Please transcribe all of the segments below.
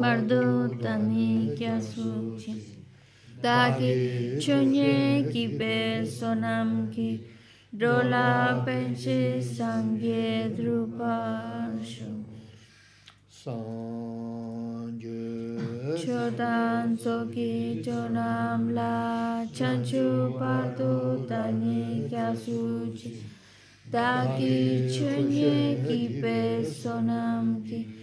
Mardu tani kya suchi. Dagi chunye ki be sonam ki. Dola penche sangye druparshu. Sangye. Chodan soki chonam la. Chanchu patu tani kya suchi. Dagi chunye ki be sonam ki.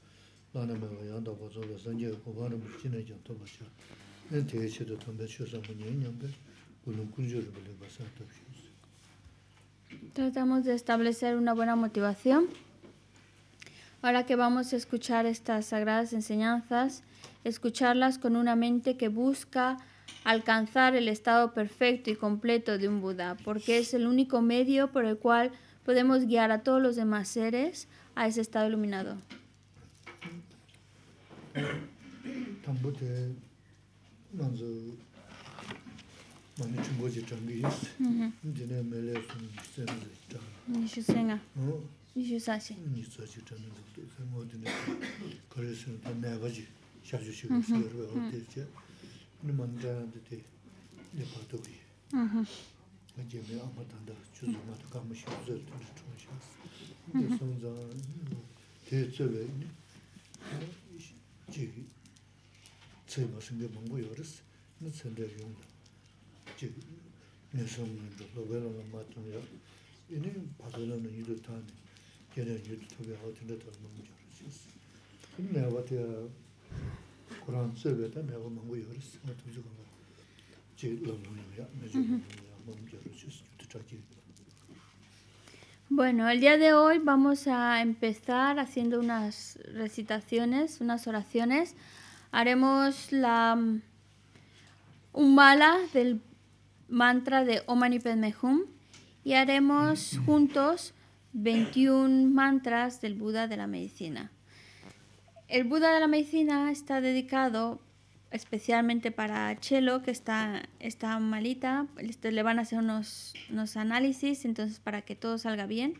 Tratamos de establecer una buena motivación. Ahora que vamos a escuchar estas sagradas enseñanzas, escucharlas con una mente que busca alcanzar el estado perfecto y completo de un Buda, porque es el único medio por el cual podemos guiar a todos los demás seres a ese estado iluminado. tambu 먼저 nanzu mani chungo je changi is dine mele sun sen de chan nishu senga nishu sashi nishu sashi chan nuk te sen go dine kare sun ta neba je shashu shi gus karwa o te che ni mani chan de te le pa to kama chigi tsui ma singe mungu yoris, na tsende yungda, chigi nyesho mungu, lobe lana matung ya, ini pato lana yudu tani, kene yudu tobe ya Kur'an tsui beta mewa mungu yoris, nga ya, Bueno, el día de hoy vamos a empezar haciendo unas recitaciones, unas oraciones. Haremos la mm, un mala del mantra de Om Mani Padme Hum y haremos mm. juntos 21 mantras del Buda de la medicina. El Buda de la medicina está dedicado especialmente para Chelo, que está, está malita. Este, le van a hacer unos, unos análisis, entonces para que todo salga bien.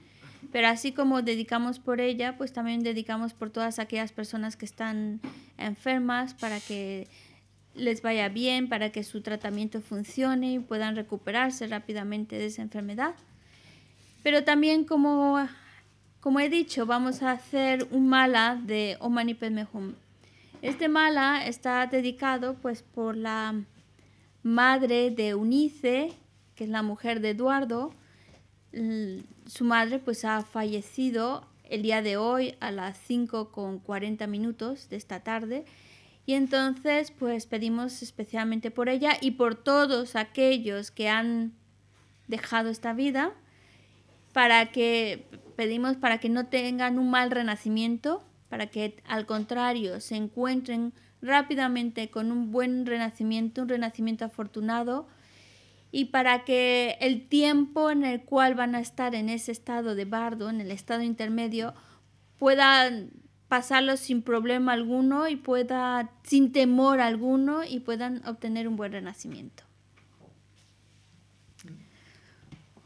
Pero así como dedicamos por ella, pues también dedicamos por todas aquellas personas que están enfermas para que les vaya bien, para que su tratamiento funcione y puedan recuperarse rápidamente de esa enfermedad. Pero también como, como he dicho, vamos a hacer un mala de Omani este mala está dedicado pues por la madre de Unice, que es la mujer de Eduardo. Su madre pues ha fallecido el día de hoy a las 5 con 40 minutos de esta tarde. Y entonces pues pedimos especialmente por ella y por todos aquellos que han dejado esta vida para que pedimos para que no tengan un mal renacimiento para que al contrario se encuentren rápidamente con un buen renacimiento, un renacimiento afortunado, y para que el tiempo en el cual van a estar en ese estado de bardo, en el estado intermedio, puedan pasarlo sin problema alguno y pueda, sin temor alguno, y puedan obtener un buen renacimiento.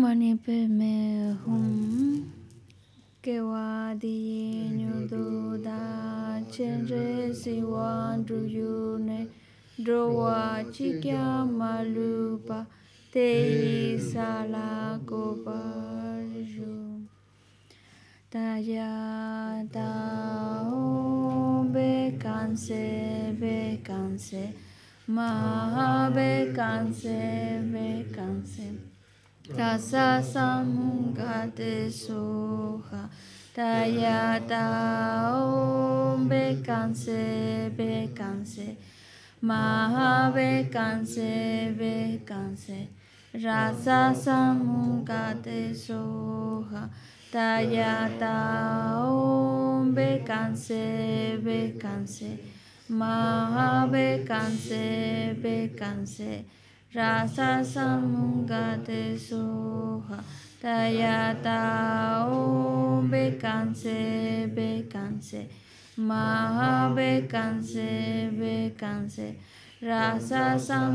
mani pe मणिप में हूँ Kewadi Nyudu Da dro kya pa te Chenre Siwan Druyune Drowa Chikya Malupa Tei be Taya Tao Bekanse Bekanse Maha Bekanse Bekanse, bekanse. rasa samunga tayata soha taya be om bekanse bekanse maha bekanse rasa samungka te soha taya canse om bekanse bekanse maha rasasa soha tayata o becanse becanse maha becanse becanse rasasa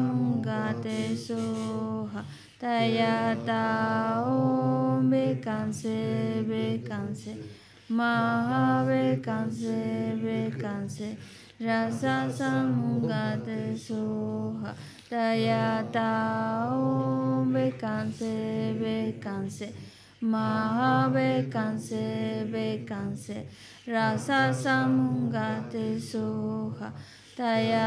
soha tayata o becanse becanse maha becanse becanse rasa samugate soha dayata om bekanse bekanse maha bekanse bekanse rasa samugate soha me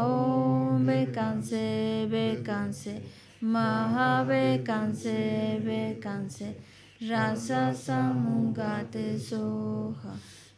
om bekanse bekanse maha bekanse bekanse rasa samugate soha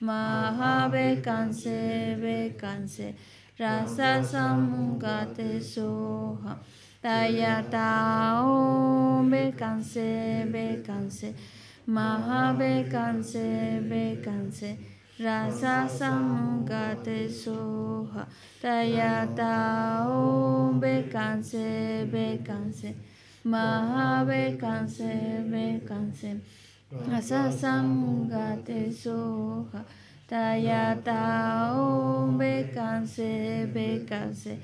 Mahabekanse canse, rasa canse, soha dayata om bekanse bekanse Mahabekanse bekanse rasa be soha dayata om bekanse bekanse Mahabekanse rasa Samgate tayata soja taya bekanse bekanse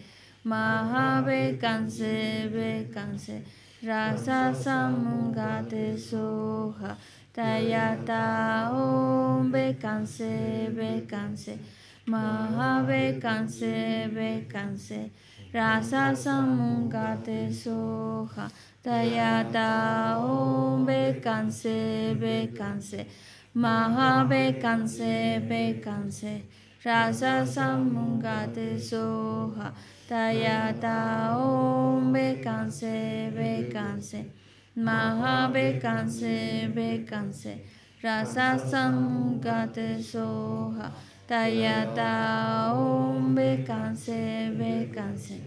maha bekanse bekanse rasa Samgate Soha, soja taya canse bekanse bekanse Maha canse, ve canse. Rasa samungate soha. Tayata om ve canse, ve canse. Maha ve canse, ve canse. Rasa samungate soha. Tayata om ve canse, ve canse. Maha ve canse, ve canse. Rasa samungate soha. Tayata Om Bekanse Bekanse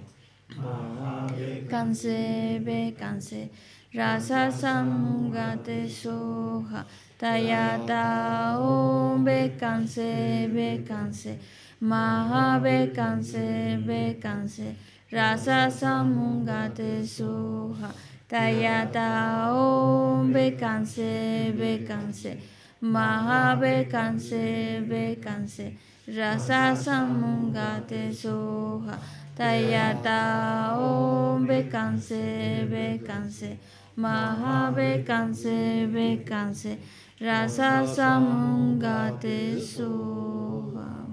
Kanse Bekanse Rasa Samgate Soha Tayata Om Bekanse Bekanse Maha Bekanse Bekanse Rasa Samgate Soha Tayata Om Bekanse Bekanse maha bekanse bekanse rasa samungate soha tayata om bekanse bekanse maha bekanse bekanse rasa samungate soha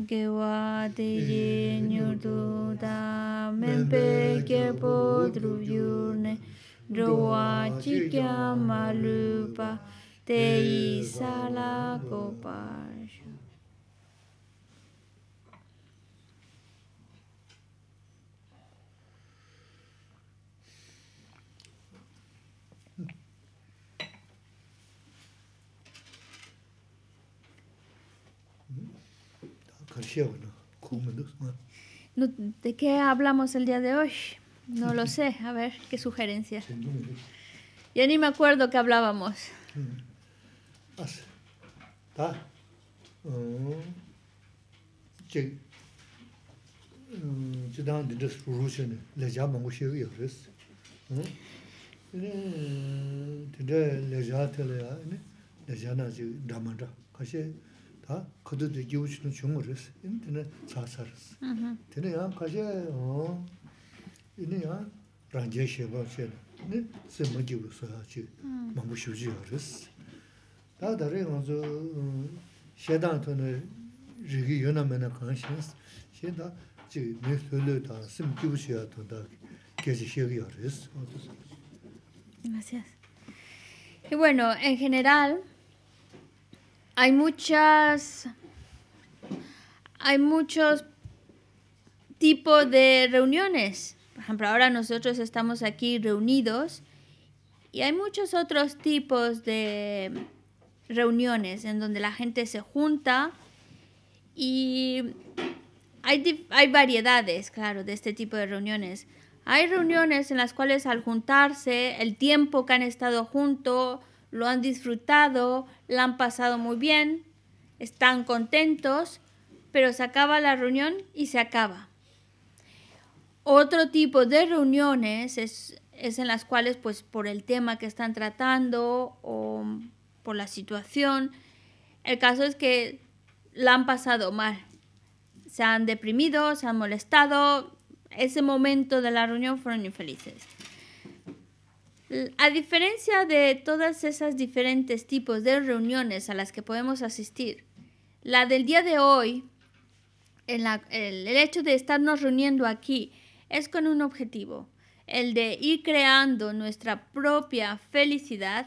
Gewatiri nyurdu da mempe kepo druvyurne Roa chikya malupa te isala copa ¿De qué hablamos el día de hoy? No lo sé. A ver, ¿qué sugerencia? Ya ni me acuerdo que hablábamos. 아스 다 음. 즉 음, 지난 디스 루션에 레자 먹고 그래서. 음. 근데 디데 레자 틀어야 아니. 지 담아라. 가시 다 기우시는 중을 했어. 인터넷 음. 되네. 야 어. 이네야. 란제 셰바 네. 세모 기우서 하지. 그래서. Y bueno, en general hay muchas hay muchos tipos de reuniones. Por ejemplo, ahora nosotros estamos aquí reunidos y hay muchos otros tipos de reuniones en donde la gente se junta y hay, variedades, claro, de este tipo de reuniones. Hay reuniones en las cuales al juntarse, el tiempo que han estado junto lo han disfrutado, la han pasado muy bien, están contentos, pero se acaba la reunión y se acaba. Otro tipo de reuniones es, es en las cuales, pues por el tema que están tratando o por la situación. El caso es que la han pasado mal. Se han deprimido, se han molestado. Ese momento de la reunión fueron infelices. A diferencia de todas esas diferentes tipos de reuniones a las que podemos asistir, la del día de hoy, el hecho de estarnos reuniendo aquí, es con un objetivo, el de ir creando nuestra propia felicidad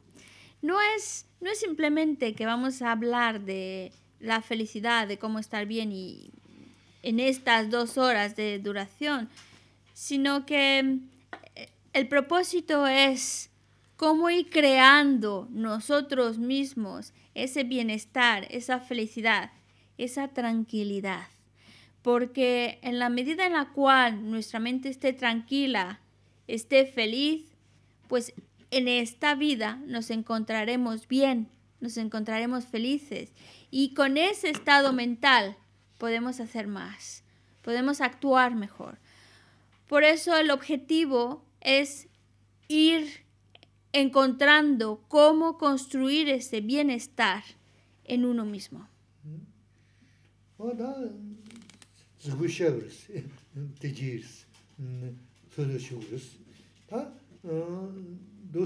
no es, no es simplemente que vamos a hablar de la felicidad, de cómo estar bien y en estas dos horas de duración, sino que eh, el propósito es cómo ir creando nosotros mismos ese bienestar, esa felicidad, esa tranquilidad. Porque en la medida en la cual nuestra mente esté tranquila, esté feliz, pues en esta vida nos encontraremos bien, nos encontraremos felices y con ese estado mental podemos hacer más, podemos actuar mejor. Por eso el objetivo es ir encontrando cómo construir ese bienestar en uno mismo. Mm. De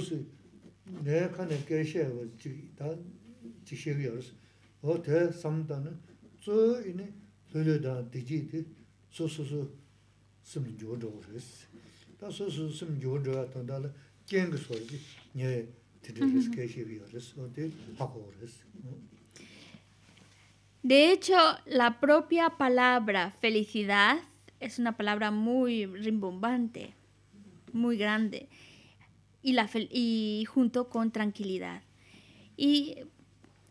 hecho, la propia palabra felicidad es una palabra muy rimbombante, muy grande y, junto con tranquilidad. Y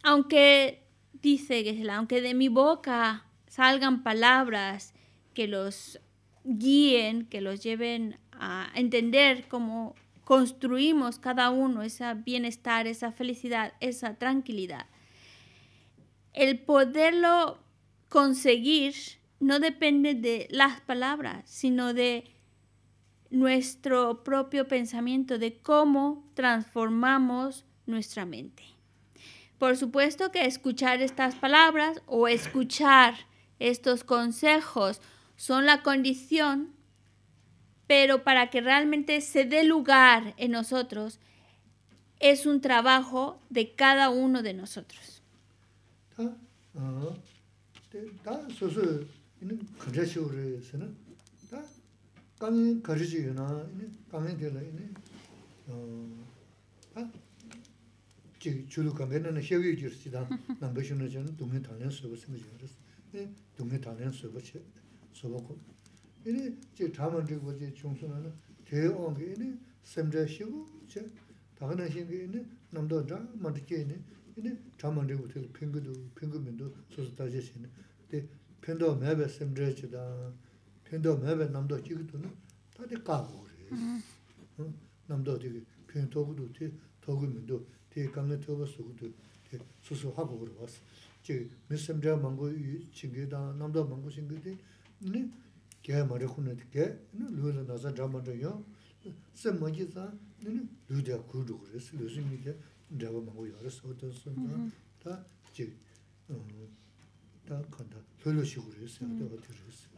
aunque, dice Gesela, aunque de mi boca salgan palabras que los guíen, que los lleven a entender cómo construimos cada uno ese bienestar, esa felicidad, esa tranquilidad. El poderlo conseguir no depende de las palabras, sino de nuestro propio pensamiento, de cómo transformamos nuestra mente. Por supuesto que escuchar estas palabras o escuchar estos consejos son la condición, pero para que realmente se dé lugar en nosotros, es un trabajo de cada uno de nosotros. Ah, kāngi kari chī yu nā, kāngi tī la, chī chūdu kāngi nā, xe 동네 jir chī dāng, nā bā shū na chī, dōngi tāngi nā sūpa sīngi jir rīs, dōngi tāngi nā sūpa chī, sūpa 이제 Yini chī tāma chī kwa chī chūng sū na, Tēn dōwa mēwēt nā mdōwa jīgitō nō, tātī kā bōgō rēs, nā mdōwa tī piñi tōgō dō, tī tōgō mi ndō, tī kāngi tōgō sōgō dō, tī sōsō hā bōgō rō wās. Chī mi sēm rāba māngō chīngi dā, nā mdōwa māngō chīngi dī, nī gāi mārī khūna dī gāi, nī lūdhā nāsa dhā mārī yōng, sēm mājī dā,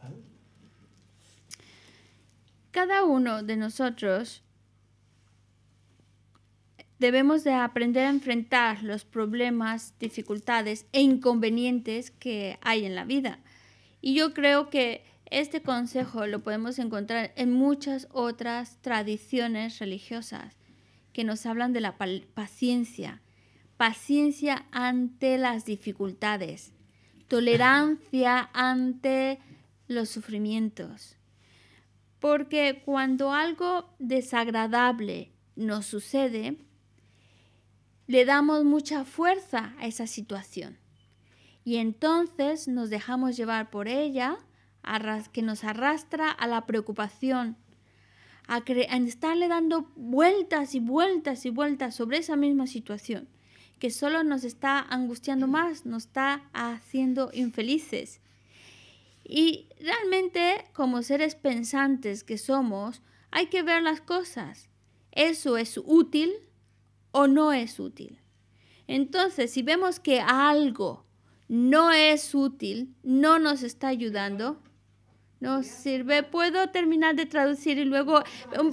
nī Cada uno de nosotros debemos de aprender a enfrentar los problemas, dificultades e inconvenientes que hay en la vida. Y yo creo que este consejo lo podemos encontrar en muchas otras tradiciones religiosas que nos hablan de la paciencia, paciencia ante las dificultades, tolerancia ante los sufrimientos, porque cuando algo desagradable nos sucede, le damos mucha fuerza a esa situación. Y entonces nos dejamos llevar por ella, que nos arrastra a la preocupación, a, a estarle dando vueltas y vueltas y vueltas sobre esa misma situación, que solo nos está angustiando más, nos está haciendo infelices. Y realmente como seres pensantes que somos, hay que ver las cosas. ¿Eso es útil o no es útil? Entonces, si vemos que algo no es útil, no nos está ayudando, no sirve. Puedo terminar de traducir y luego um,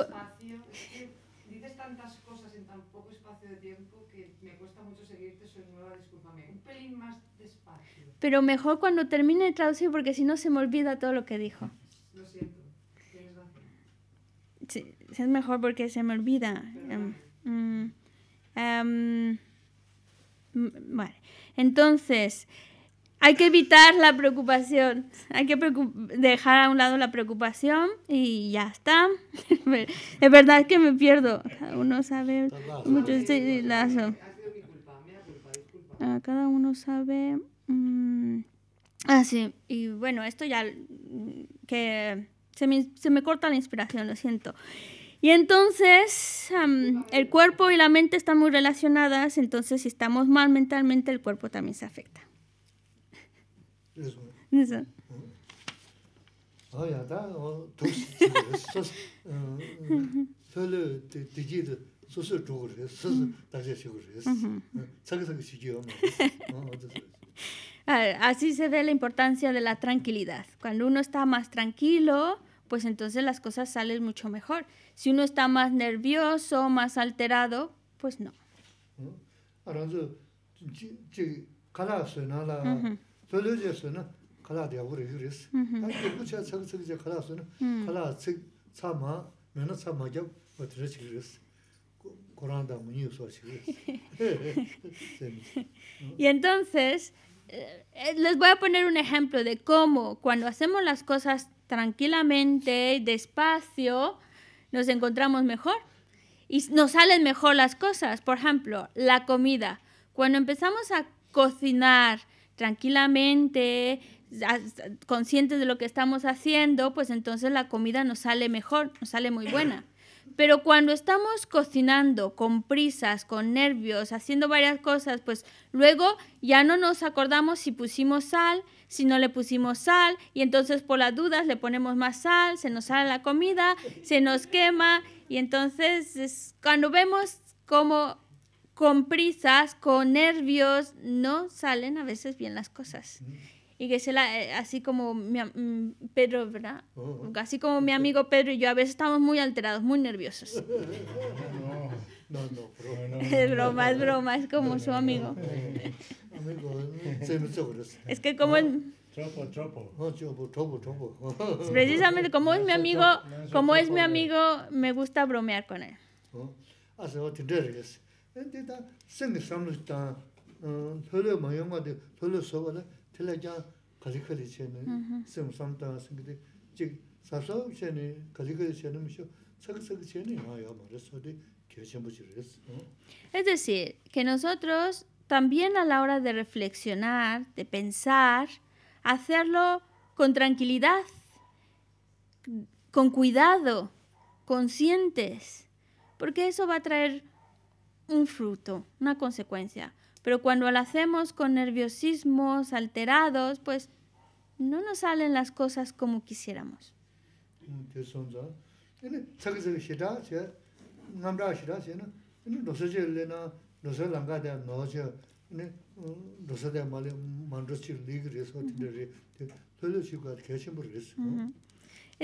pero mejor cuando termine de traducir porque si no se me olvida todo lo que dijo. Lo siento, Sí, es mejor porque se me olvida. Em, mm, em, mm, vale, entonces hay que evitar la preocupación, hay que dejar a un lado la preocupación y ya está. es verdad que me pierdo, cada uno sabe mucho. Ah, cada uno sabe Mm, ah, sí. Y bueno, esto ya mm, que se me, corta la inspiración, lo siento. Y entonces el cuerpo y la mente están muy relacionadas, entonces si estamos mal mentalmente, el cuerpo también se afecta. Eso. Eso. Ah, así se ve la importancia de la tranquilidad. Cuando uno está más tranquilo, pues entonces las cosas salen mucho mejor. Si uno está más nervioso, más alterado, pues no. ¿Mm? y entonces, eh, eh, les voy a poner un ejemplo de cómo cuando hacemos las cosas tranquilamente, despacio, nos encontramos mejor y nos salen mejor las cosas. Por ejemplo, la comida. Cuando empezamos a cocinar tranquilamente, conscientes de lo que estamos haciendo, pues entonces la comida nos sale mejor, nos sale muy buena. Pero cuando estamos cocinando con prisas, con nervios, haciendo varias cosas, pues luego ya no nos acordamos si pusimos sal, si no le pusimos sal, y entonces por las dudas le ponemos más sal, se nos sale la comida, se nos quema, y entonces cuando vemos como con prisas, con nervios, no salen a veces bien las cosas y que se la, eh, así como mi, mm, Pedro, ¿verdad? Así como mi amigo Pedro y yo a veces estamos muy alterados, muy nerviosos. No, no, no, no es broma, broma, es como su amigo. Eh, es que como el, Precisamente como es mi amigo, como es mi eh. amigo, me gusta bromear con él. Ah, es decir, que nosotros también a la hora de reflexionar, de pensar, hacerlo con tranquilidad, con cuidado, conscientes, porque eso va a traer un fruto, una consecuencia. Pero cuando lo hacemos con nerviosismos alterados, pues no nos salen las cosas como quisiéramos. Es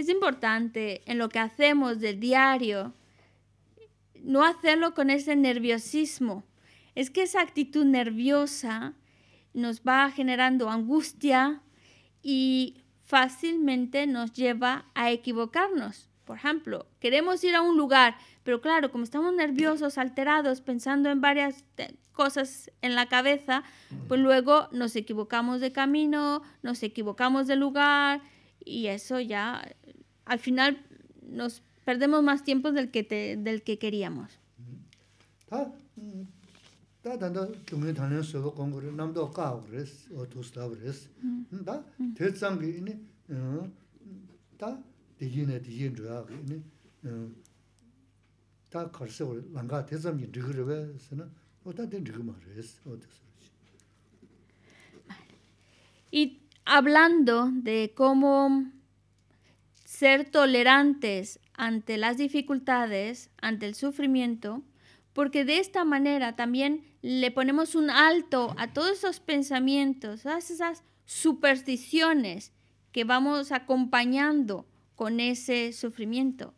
importante en lo que hacemos del diario no hacerlo con ese nerviosismo, es que esa actitud nerviosa nos va generando angustia y fácilmente nos lleva a equivocarnos. Por ejemplo, queremos ir a un lugar, pero claro, como estamos nerviosos, alterados, pensando en varias eh, cosas en la cabeza, pues luego nos equivocamos de camino, nos equivocamos de lugar y eso ya al final nos perdemos más tiempo del que, del que queríamos. Y hablando de cómo ser tolerantes ante las dificultades, ante el sufrimiento, porque de esta manera también le ponemos un alto a todos esos pensamientos, a esas supersticiones que vamos acompañando con ese sufrimiento.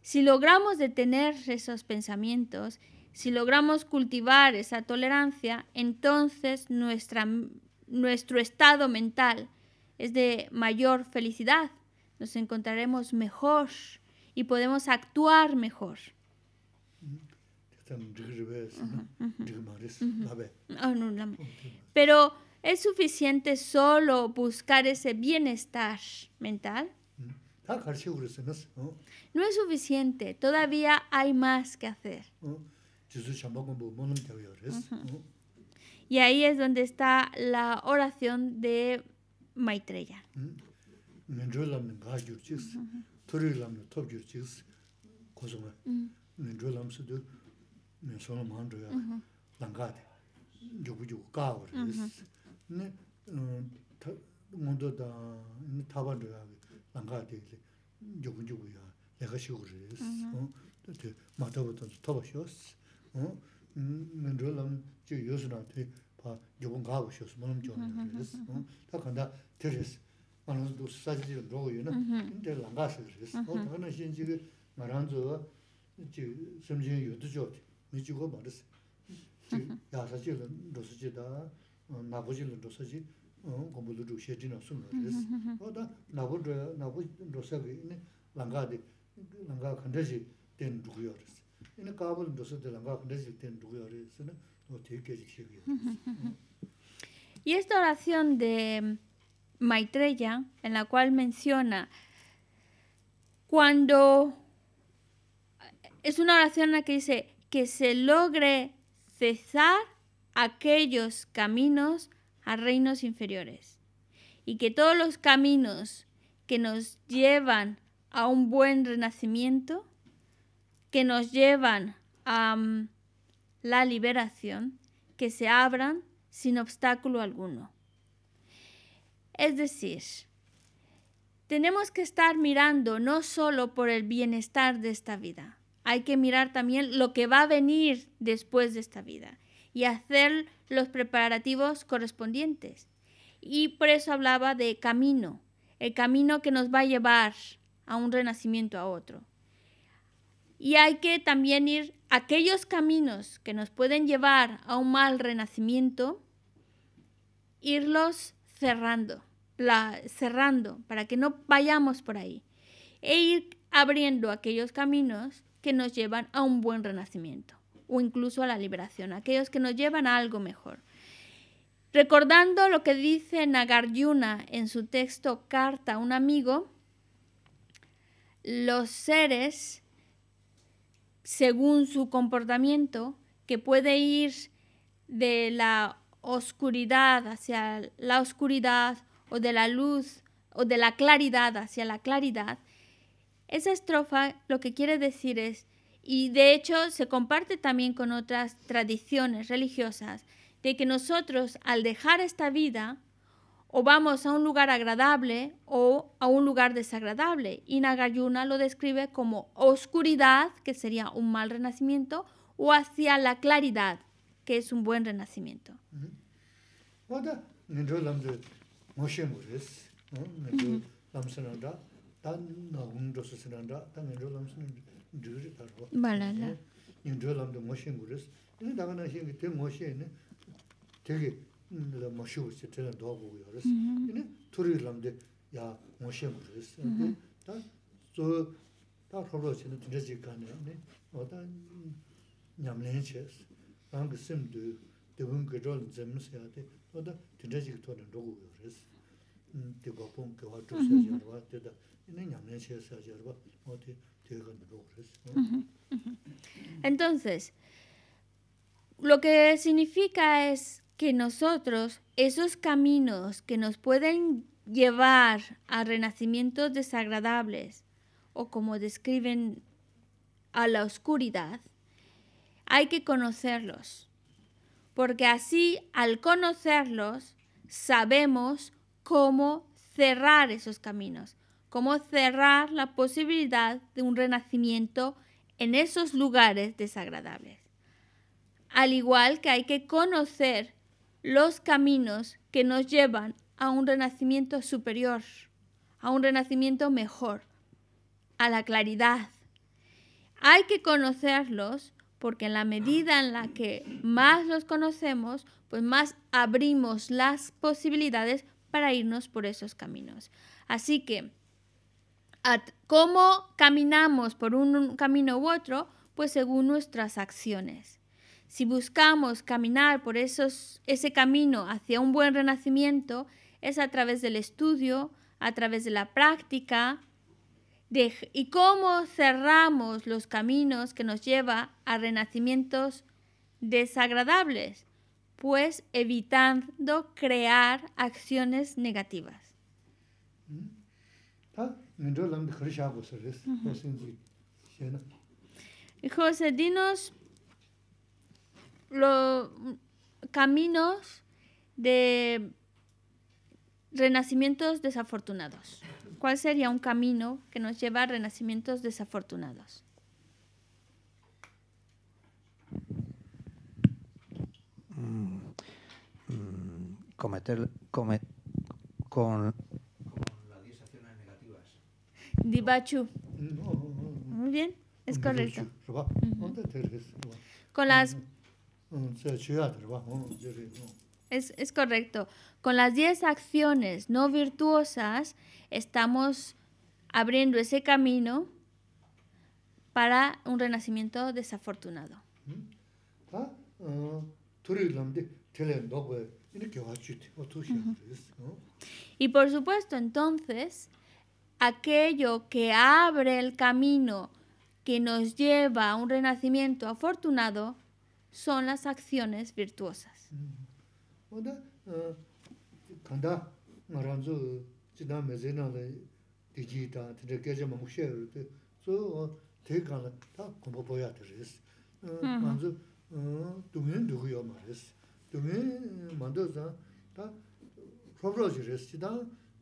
Si logramos detener esos pensamientos, si logramos cultivar esa tolerancia, entonces nuestro estado mental es de mayor felicidad, nos encontraremos mejor y podemos actuar mejor. Ah, Pero es suficiente solo buscar ese bienestar mental. Mm. Ah, no es suficiente, todavía hay más que hacer. Y ahí es donde está la oración de Maitreya. ¿Mm? sōnō māntō yā dāngā tē, yōku yōku kā wā rā yīs. Nē, ngōntō tā, nē tāpa ntō yā dāngā tē, yōku yōku yā lēkā shī wā rā yīs. Tē, mā tā wā tā tō tōpa shī wā sī. Mē ntō lā mō yō sō nā tē, pā nā tē chī mi chi go ma res ya sa chi do chi da na chi lo chi ko mo lu she na res o da na bo do na bo langa sa ge de lang de ji ten du yo res ene de lang ga ten res ne o te ke ji chi y esta oración de Maitreya en la cual menciona cuando es una oración en la que dice que se logre cesar aquellos caminos a reinos inferiores y que todos los caminos que nos llevan a un buen renacimiento, que nos llevan a mm, la liberación, que se abran sin obstáculo alguno. Es decir, tenemos que estar mirando no solo por el bienestar de esta vida, hay que mirar también lo que va a venir después de esta vida y hacer los preparativos correspondientes. Y por eso hablaba de camino, el camino que nos va a llevar a un renacimiento a otro. Y hay que también ir aquellos caminos que nos pueden llevar a un mal renacimiento, irlos cerrando, cerrando, para que no vayamos por ahí. E ir abriendo aquellos caminos que nos llevan a un buen renacimiento o incluso a la liberación, aquellos que nos llevan a algo mejor. Recordando lo que dice Nagarjuna en su texto Carta a un amigo, los seres, según su comportamiento, que puede ir de la oscuridad hacia la oscuridad o de la luz o de la claridad hacia la claridad, esa estrofa lo que quiere decir es, y de hecho se comparte también con otras tradiciones religiosas, de que nosotros al dejar esta vida o vamos a un lugar agradable o a un lugar desagradable. Y Nagayuna lo describe como oscuridad, que sería un mal renacimiento, o hacia la claridad, que es un buen renacimiento. 단나 운도스 신한다 당은 저 감신 줄이 가고 말라라 인도람도 머신 그리스 이 나가나 신이 되 머신에 되게 인도람 머신 그리스 되는 도하고 그래서 이네 토리람데 야 머신 그리스 다저다 서로 신은 진짜 직관에 네 어다 냠내체 방금 그 대본 그걸 이제 무슨 하게 어다 진짜 음 대고 공교와 Pues, Entonces, lo que significa es que nosotros, esos caminos que nos pueden llevar a renacimientos desagradables o como describen a la oscuridad, hay que conocerlos, porque así al conocerlos sabemos cómo cerrar esos caminos, Cómo cerrar la posibilidad de un renacimiento en esos lugares desagradables. Al igual que hay que conocer los caminos que nos llevan a un renacimiento superior, a un renacimiento mejor, a la claridad. Hay que conocerlos porque en la medida en la que más los conocemos, pues más abrimos las posibilidades para irnos por esos caminos. Así que cómo caminamos por un camino u otro, pues según nuestras acciones. Si buscamos caminar por esos, ese camino hacia un buen renacimiento, es a través del estudio, a través de la práctica, y cómo cerramos los caminos que nos lleva a renacimientos desagradables, pues evitando crear acciones negativas. E, José, dinos los caminos de renacimientos desafortunados. ¿Cuál sería un camino que nos lleva a renacimientos desafortunados? Mm, mm, cometer, con Dibachu. Muy bien, es correcto. Con las... Mm, mm, mm, es, es correcto. Con las 10 acciones no virtuosas estamos abriendo ese camino para un renacimiento desafortunado. Ah, ah, y por supuesto, entonces, aquello que abre el camino que nos lleva a un renacimiento afortunado son las acciones virtuosas.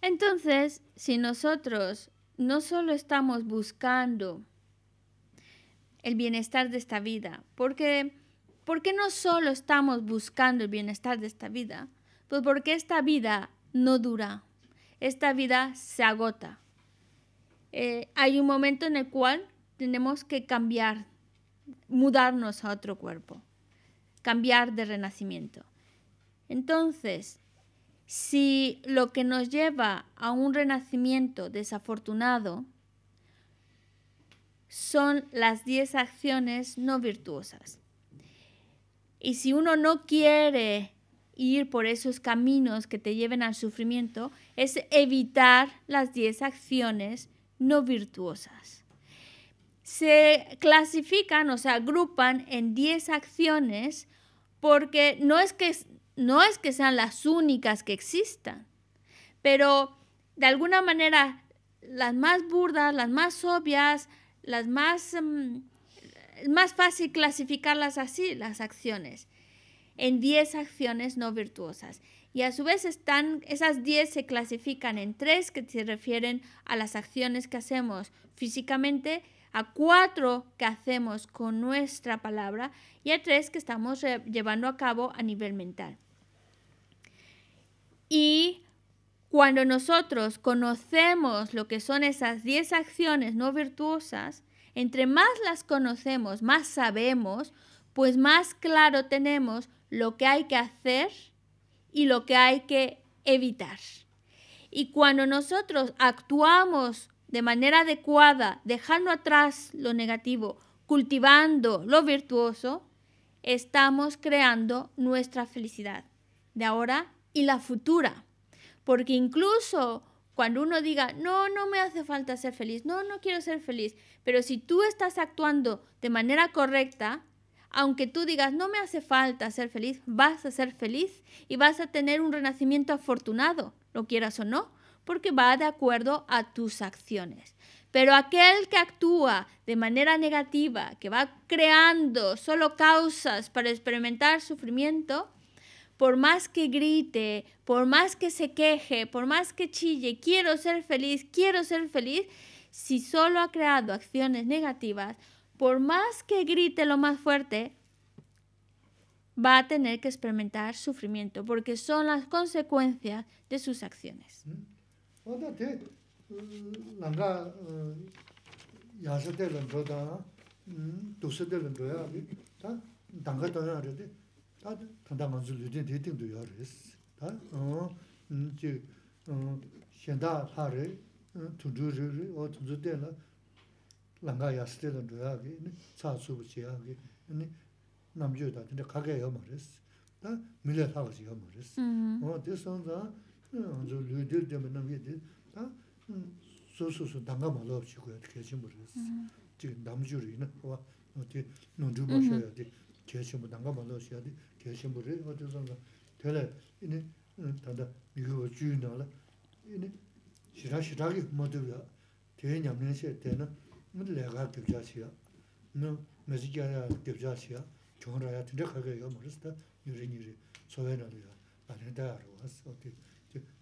Entonces, si nosotros no solo estamos buscando el bienestar de esta vida, porque ¿por qué no solo estamos buscando el bienestar de esta vida? Pues porque esta vida no dura, esta vida se agota. Eh, hay un momento en el cual tenemos que cambiar, mudarnos a otro cuerpo, cambiar de renacimiento. Entonces, si lo que nos lleva a un renacimiento desafortunado son las 10 acciones no virtuosas, y si uno no quiere ir por esos caminos que te lleven al sufrimiento, es evitar las 10 acciones no virtuosas se clasifican o se agrupan en 10 acciones porque no es, que, sean las únicas que existan, pero de alguna manera las más burdas, las más obvias, las más... Mm, más fácil clasificarlas así, las acciones, en 10 acciones no virtuosas. Y a su vez están, esas 10 se clasifican en 3, que se refieren a las acciones que hacemos físicamente a cuatro que hacemos con nuestra palabra y a tres que estamos llevando a cabo a nivel mental. Y cuando nosotros conocemos lo que son esas diez acciones no virtuosas, entre más las conocemos, más sabemos, pues más claro tenemos lo que hay que hacer y lo que hay que evitar. Y cuando nosotros actuamos de manera adecuada, dejando atrás lo negativo, cultivando lo virtuoso, estamos creando nuestra felicidad de ahora y la futura. Porque incluso cuando uno diga, no, no me hace falta ser feliz, no, no quiero ser feliz, pero si tú estás actuando de manera correcta, aunque tú digas, no me hace falta ser feliz, vas a ser feliz y vas a tener un renacimiento afortunado, lo quieras o no, porque va de acuerdo a tus acciones. Pero aquel que actúa de manera negativa, que va creando solo causas para experimentar sufrimiento, por más que grite, por más que se queje, por más que chille, quiero ser feliz, quiero ser feliz, si solo ha creado acciones negativas, por más que grite lo más fuerte, va a tener que experimentar sufrimiento, porque son las consecuencias de sus acciones. Mm. 어디 대 나가 야자텔은 도다 음 도서텔은 도야 비다 당가다는 아래데 다 간단한 줄 이제 대등도 야르스 다어음지 현다 하레 투두르 어 투두데나 나가 야스텔은 도야 비니 차수부지 야게 아니 남주다 근데 가게 여 말레스 다 밀레 타우지 여 말레스 어 대선다 어저 류딜 되면 남이 돼다 소소소 당가 말어 주고 어떻게 하지 모르겠어 지금 남주리는 와 어디 논주 마셔야 돼 계속 뭐 당가 말어 주셔야 돼 계속 뭐를 어떻게 선다 별에 이네 다다 이거 주는 이네 시라시라기 모두가 되냐 면세 뭐 내가 할줄 너 매직이야 할줄 자시야 좋은 되게 가게 모르겠다 유리니리 안 안에다로 왔어 어떻게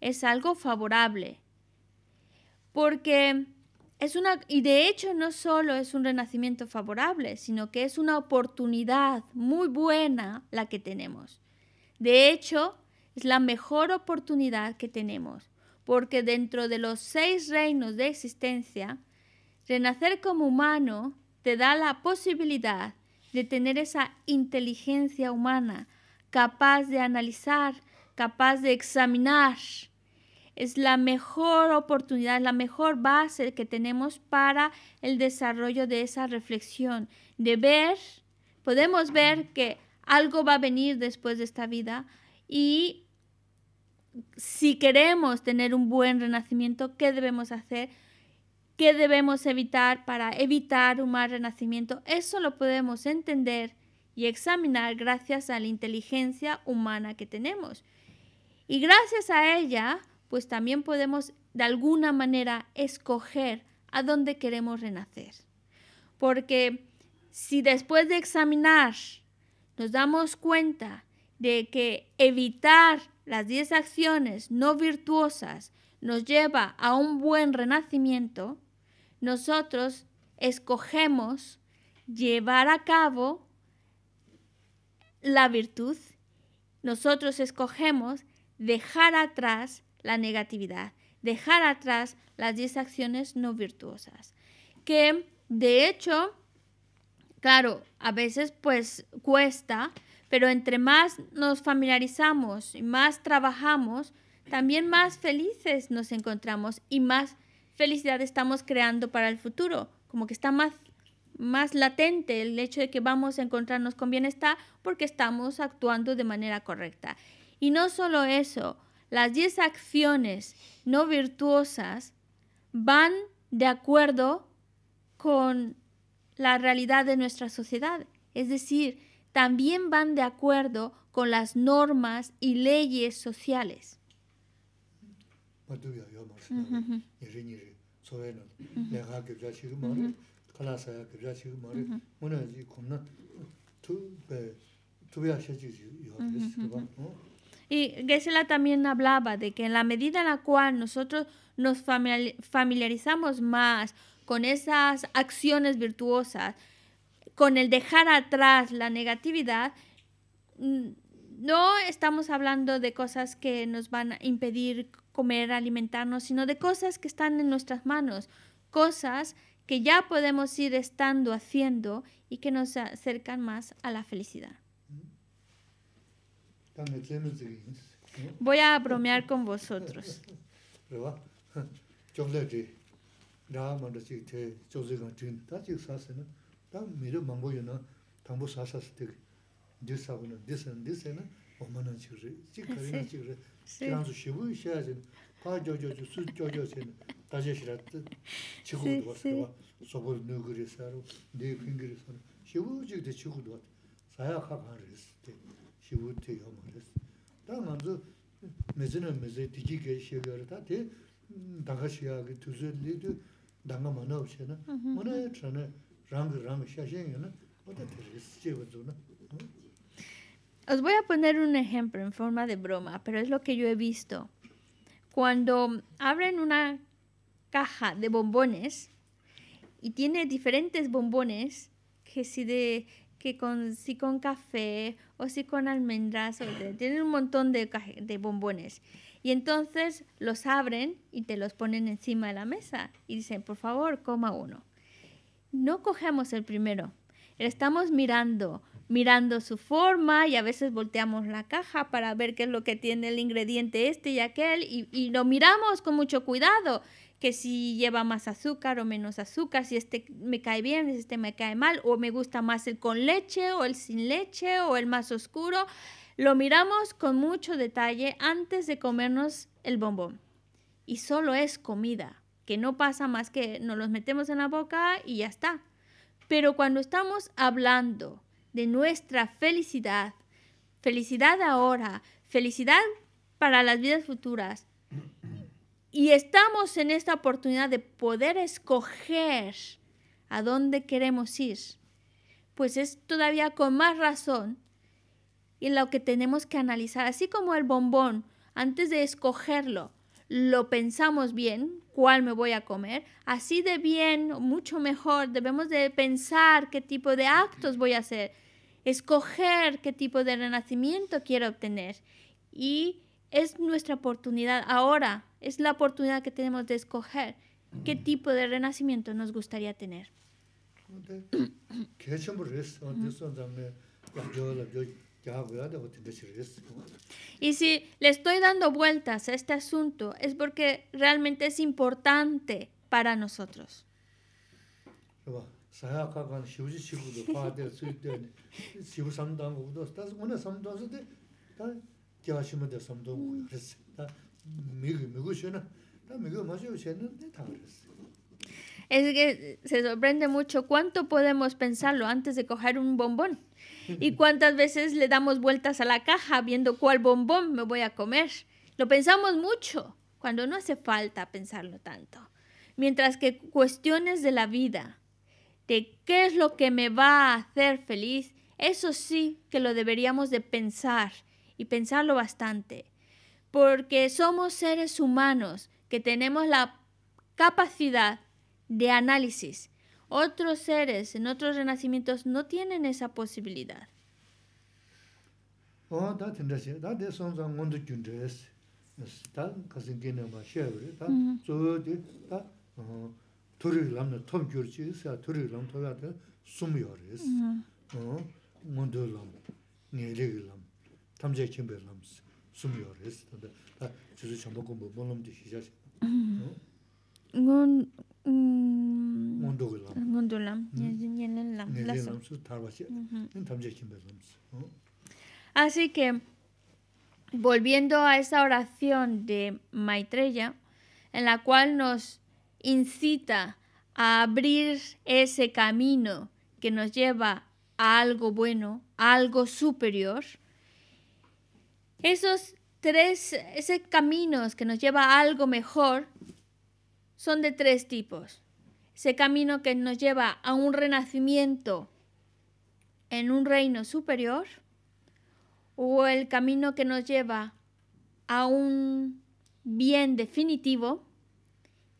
es algo favorable. Porque es una, y de hecho no solo es un renacimiento favorable, sino que es una oportunidad muy buena la que tenemos. De hecho, es la mejor oportunidad que tenemos, porque dentro de los seis reinos de existencia, renacer como humano te da la posibilidad de tener esa inteligencia humana capaz de analizar capaz de examinar. Es la mejor oportunidad, la mejor base que tenemos para el desarrollo de esa reflexión, de ver, podemos ver que algo va a venir después de esta vida y si queremos tener un buen renacimiento, ¿qué debemos hacer? ¿Qué debemos evitar para evitar un mal renacimiento? Eso lo podemos entender y examinar gracias a la inteligencia humana que tenemos. Y gracias a ella, pues también podemos de alguna manera escoger a dónde queremos renacer. Porque si después de examinar nos damos cuenta de que evitar las 10 acciones no virtuosas nos lleva a un buen renacimiento, nosotros escogemos llevar a cabo la virtud, nosotros escogemos dejar atrás la negatividad, dejar atrás las 10 acciones no virtuosas. Que de hecho, claro, a veces pues cuesta, pero entre más nos familiarizamos y más trabajamos, también más felices nos encontramos y más felicidad estamos creando para el futuro. Como que está más, más latente el hecho de que vamos a encontrarnos con bienestar porque estamos actuando de manera correcta. Y no solo eso, las 10 acciones no virtuosas van de acuerdo con la realidad de nuestra sociedad. Es decir, también van de acuerdo con las normas y leyes sociales. Y Gesela también hablaba de que en la medida en la cual nosotros nos familiarizamos más con esas acciones virtuosas, con el dejar atrás la negatividad, no estamos hablando de cosas que nos van a impedir comer, alimentarnos, sino de cosas que están en nuestras manos, cosas que ya podemos ir estando haciendo y que nos acercan más a la felicidad. Voy a bromear con vosotros. ཁྱི ཕྱད མམ གསམ གསམ Os voy a poner un ejemplo en forma de broma, pero es lo que yo he visto. Cuando abren una caja de bombones y tiene diferentes bombones, que si de que con, si con café o si con almendras, o tienen un montón de, de bombones. Y entonces los abren y te los ponen encima de la mesa y dicen, por favor, coma uno. No cogemos el primero, estamos mirando, mirando su forma y a veces volteamos la caja para ver qué es lo que tiene el ingrediente este y aquel y lo miramos con mucho cuidado que si lleva más azúcar o menos azúcar, si este me cae bien, si este me cae mal, o me gusta más el con leche o el sin leche o el más oscuro. Lo miramos con mucho detalle antes de comernos el bombón. Y solo es comida, que no pasa más que nos los metemos en la boca y ya está. Pero cuando estamos hablando de nuestra felicidad, felicidad ahora, felicidad para las vidas futuras, y estamos en esta oportunidad de poder escoger a dónde queremos ir. Pues es todavía con más razón y lo que tenemos que analizar, así como el bombón, antes de escogerlo, lo pensamos bien, cuál me voy a comer, así de bien, mucho mejor, debemos de pensar qué tipo de actos voy a hacer, escoger qué tipo de renacimiento quiero obtener. Y es nuestra oportunidad ahora es la oportunidad que tenemos de escoger qué mm. tipo de renacimiento nos gustaría tener. Y si le estoy dando vueltas a este asunto es porque realmente es importante para nosotros. Es que se sorprende mucho cuánto podemos pensarlo antes de coger un bombón y cuántas veces le damos vueltas a la caja viendo cuál bombón me voy a comer. Lo pensamos mucho cuando no hace falta pensarlo tanto. Mientras que cuestiones de la vida, de qué es lo que me va a hacer feliz, eso sí que lo deberíamos de pensar y pensarlo bastante porque somos seres humanos que tenemos la capacidad de análisis. Otros seres en otros renacimientos no tienen esa posibilidad así que volviendo a esa oración de Maitreya en la cual nos incita a abrir ese camino que nos lleva a algo bueno, a algo superior, esos tres, ese caminos que nos lleva a algo mejor son de tres tipos. Ese camino que nos lleva a un renacimiento en un reino superior o el camino que nos lleva a un bien definitivo.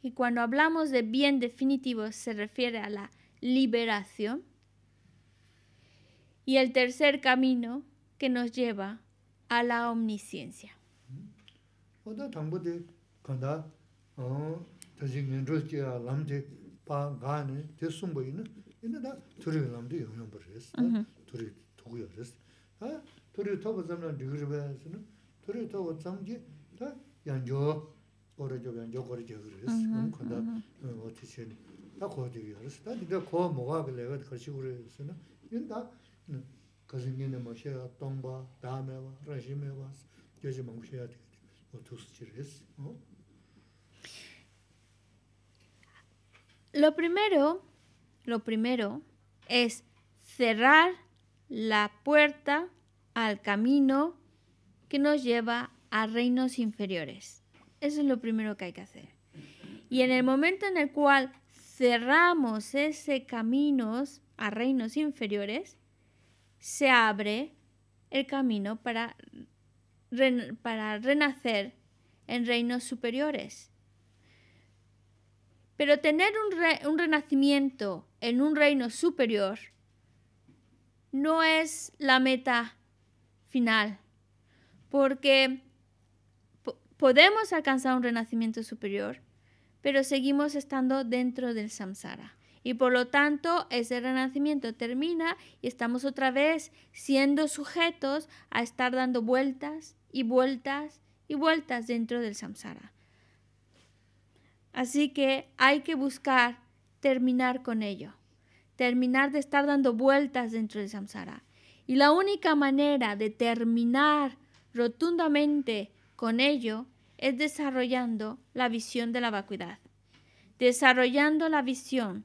Y cuando hablamos de bien definitivo se refiere a la liberación. Y el tercer camino que nos lleva a la omnisciencia. Oda tambo de kanda o tajin nendro ki a lam de pa ga ne de sum bo yin ne de da turi lam de yong nam bres da turi tog yo bres ha turi tog bo zam na de gure ba sin turi tog bo zam gi da yan jo bo re jo yan Lo primero, lo primero es cerrar la puerta al camino que nos lleva a reinos inferiores. Eso es lo primero que hay que hacer. Y en el momento en el cual cerramos ese camino a reinos inferiores, se abre el camino para, para renacer en reinos superiores. Pero tener un, renacimiento en un reino superior no es la meta final, porque podemos alcanzar un renacimiento superior, pero seguimos estando dentro del samsara. Y por lo tanto, ese renacimiento termina y estamos otra vez siendo sujetos a estar dando vueltas y vueltas y vueltas dentro del samsara. Así que hay que buscar terminar con ello, terminar de estar dando vueltas dentro del samsara. Y la única manera de terminar rotundamente con ello es desarrollando la visión de la vacuidad, desarrollando la visión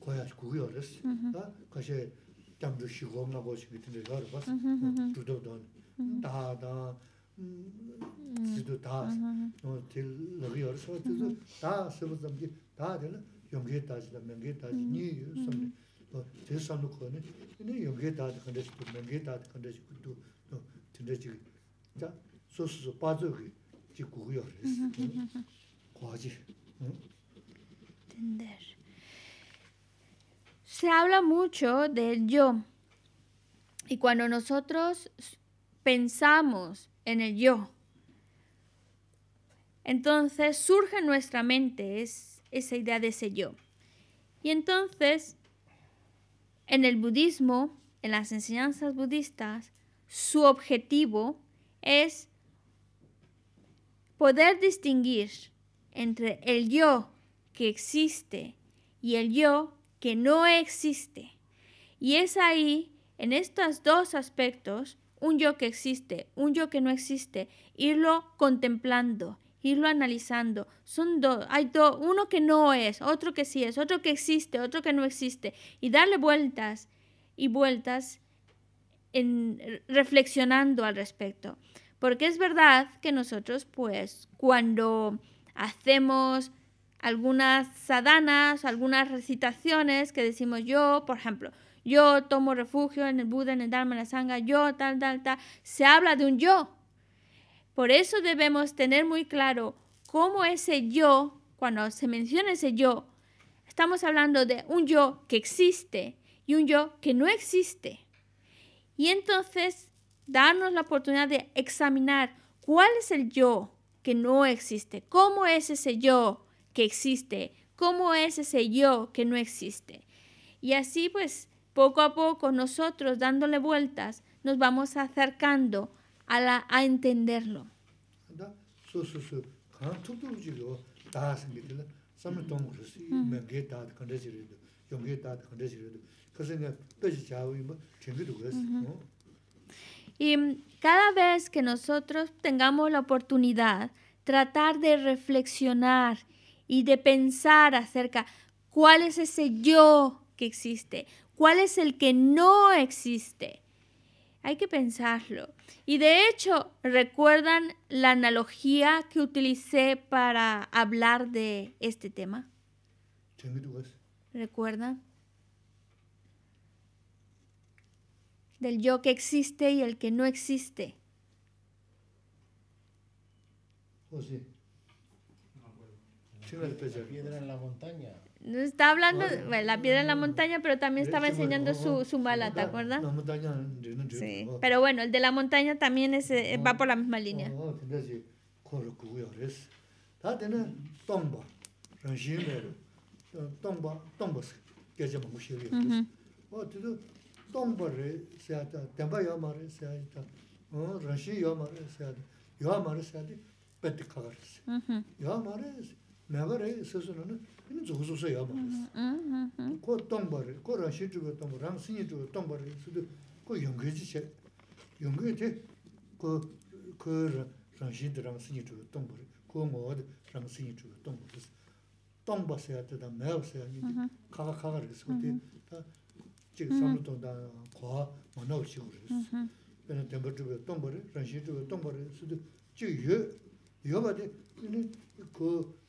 고야 구유레스 가 같이 담그시고 넘어보시겠는데 저를 봤어. 두더던 다다 모두 다서. 뭐 틀어 다 스스로 다 되는 연결했다 다시다 연결 다시니 요 섬들. 더 대사 놓고는 이 연결하다가 근데 숙면개다 연결하다가 근데 숙도 더자 소스서 빠져 그지 구유레스 고아지. 응? 된데. Se habla mucho del yo. Y cuando nosotros pensamos en el yo, entonces surge en nuestra mente esa idea de ese yo. Y entonces, en el budismo, en las enseñanzas budistas, su objetivo es poder distinguir entre el yo que existe y el yo que no existe. Y es ahí, en estos dos aspectos, un yo que existe, un yo que no existe, irlo contemplando, irlo analizando. Son dos, hay dos, uno que no es, otro que sí es, otro que existe, otro que no existe, y darle vueltas y vueltas en, reflexionando al respecto. Porque es verdad que nosotros, pues, cuando hacemos algunas sadanas, algunas recitaciones que decimos yo, por ejemplo, yo tomo refugio en el Buda, en el Dharma, en la Sangha, yo, tal, tal, tal. Se habla de un yo. Por eso debemos tener muy claro cómo ese yo, cuando se menciona ese yo, estamos hablando de un yo que existe y un yo que no existe. Y entonces darnos la oportunidad de examinar cuál es el yo que no existe, cómo es ese yo que existe, cómo es ese yo que no existe. Y así pues, poco a poco nosotros dándole vueltas, nos vamos acercando a, a entenderlo. Y pues, mm, cada vez que nosotros tengamos la oportunidad, tratar de reflexionar y de pensar acerca cuál es ese yo que existe, cuál es el que no existe. Hay que pensarlo. Y de hecho, ¿recuerdan la analogía que utilicé para hablar de este tema? ¿Recuerdan? Del yo que existe y el que no existe. Pues piedra en la montaña. Está hablando, la piedra en la montaña, pero también estaba enseñando su, su mala, ¿te acuerdas? Sí, pero bueno, el de la montaña también eh, va por la misma línea. 매가래 스스로는 이는 조조서 야 봐. 그 똥벌이 그 러시 주고 똥벌랑 신이 주고 똥벌이 수도 그 연결지 체 연결지 그그 러시드랑 신이 주고 똥벌이 그 뭐어디 랑 신이 주고 똥벌이 똥벌이야 때다 매어서야 이제 가가 가가 이렇게 소리 다 지금 삼도 거과 뭐나 없이 그러겠어. 그냥 덤벌 주고 똥벌이 러시 주고 똥벌이 수도 지금 여 여바데 이는 그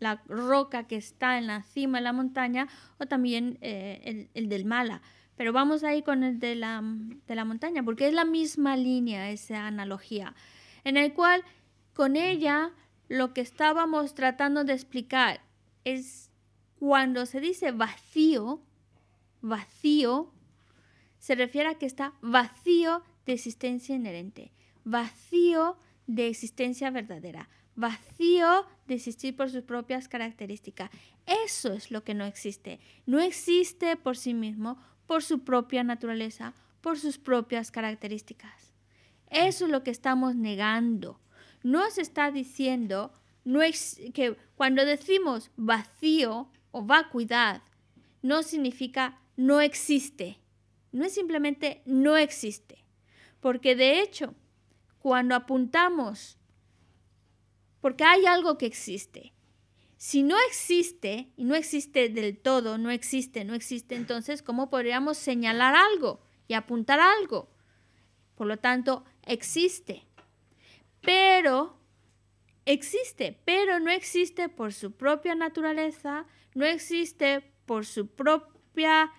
la roca que está en la cima de la montaña o también eh, el, del mala. Pero vamos ahí con el de la, de la montaña, porque es la misma línea, esa analogía, en el cual con ella lo que estábamos tratando de explicar es cuando se dice vacío, vacío, se refiere a que está vacío de existencia inherente, vacío de existencia verdadera, vacío de existir por sus propias características. Eso es lo que no existe. No existe por sí mismo, por su propia naturaleza, por sus propias características. Eso es lo que estamos negando. No se está diciendo no que cuando decimos vacío o vacuidad, no significa no existe. No es simplemente no existe. Porque de hecho, cuando apuntamos porque hay algo que existe. Si no existe, y no existe del todo, no existe, no existe, entonces, ¿cómo podríamos señalar algo y apuntar algo? Por lo tanto, existe. Pero, existe, pero no existe por su propia naturaleza, no existe por su propia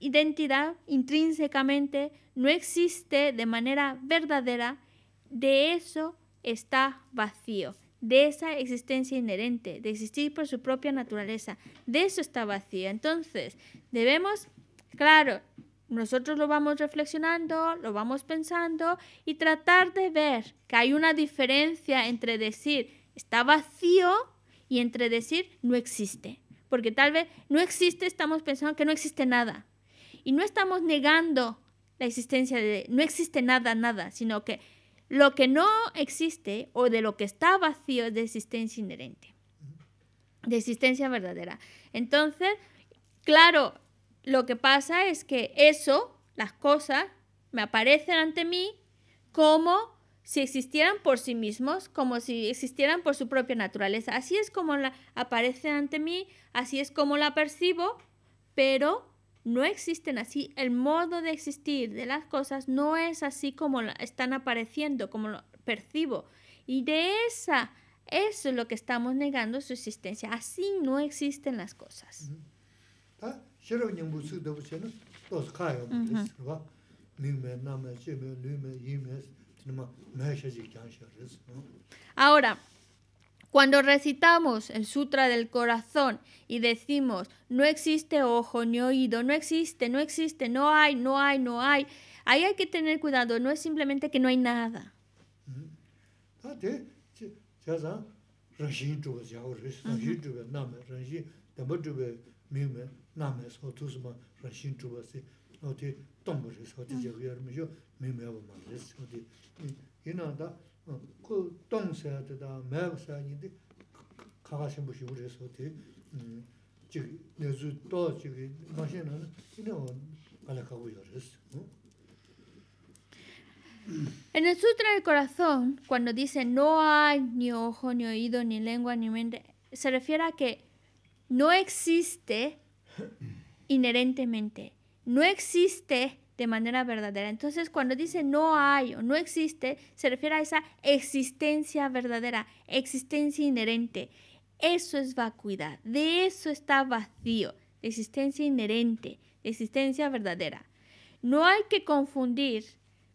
identidad intrínsecamente, no existe de manera verdadera, de eso está vacío de esa existencia inherente, de existir por su propia naturaleza. De eso está vacío. Entonces, debemos, claro, nosotros lo vamos reflexionando, lo vamos pensando y tratar de ver que hay una diferencia entre decir está vacío y entre decir no existe. Porque tal vez no existe, estamos pensando que no existe nada. Y no estamos negando la existencia de no existe nada, nada, sino que lo que no existe o de lo que está vacío es de existencia inherente, de existencia verdadera. Entonces, claro, lo que pasa es que eso, las cosas, me aparecen ante mí como si existieran por sí mismos, como si existieran por su propia naturaleza. Así es como la, aparece ante mí, así es como la percibo, pero no existen así, el modo de existir de las cosas no es así como están apareciendo, como lo percibo. Y de esa, eso es lo que estamos negando su existencia. Así no existen las cosas. Ahora, cuando recitamos el Sutra del Corazón y decimos, no existe ojo ni oído, no existe, no existe, no hay, no hay, no hay, ahí hay que tener cuidado, no es simplemente que no hay nada. Mm-hmm. Ah, En el Sutra del Corazón, cuando dice no hay ni ojo, ni oído, ni lengua, ni mente, se refiere a que no existe inherentemente, no existe de manera verdadera. Entonces, cuando dice no hay o no existe, se refiere a esa existencia verdadera, existencia inherente. Eso es vacuidad, de eso está vacío, existencia inherente, existencia verdadera. No hay que confundir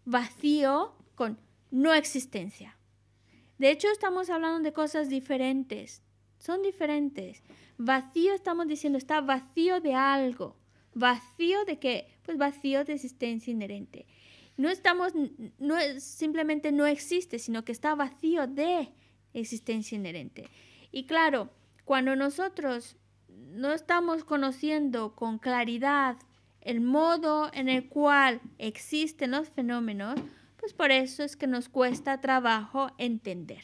vacío con no existencia. De hecho, estamos hablando de cosas diferentes, son diferentes. Vacío estamos diciendo, está vacío de algo, vacío de que pues vacío de existencia inherente. No estamos, no simplemente no existe, sino que está vacío de existencia inherente. Y claro, cuando nosotros no estamos conociendo con claridad el modo en el cual existen los fenómenos, pues por eso es que nos cuesta trabajo entender.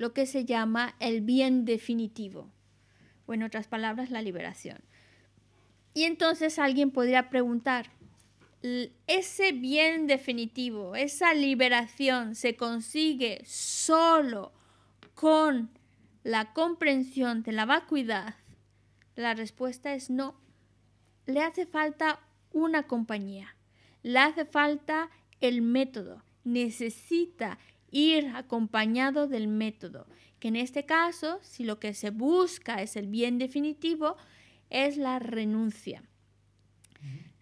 lo que se llama el bien definitivo, o en otras palabras, la liberación. Y entonces alguien podría preguntar, ¿ese bien definitivo, esa liberación se consigue solo con la comprensión de la vacuidad? La respuesta es no. Le hace falta una compañía, le hace falta el método, necesita ir acompañado del método, que en este caso, si lo que se busca es el bien definitivo, es la renuncia.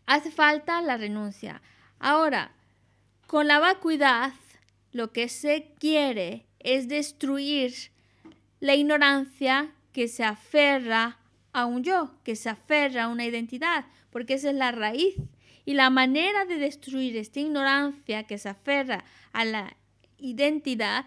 Hace falta la renuncia. Ahora, con la vacuidad, lo que se quiere es destruir la ignorancia que se aferra a un yo, que se aferra a una identidad, porque esa es la raíz. Y la manera de destruir esta ignorancia que se aferra a la identidad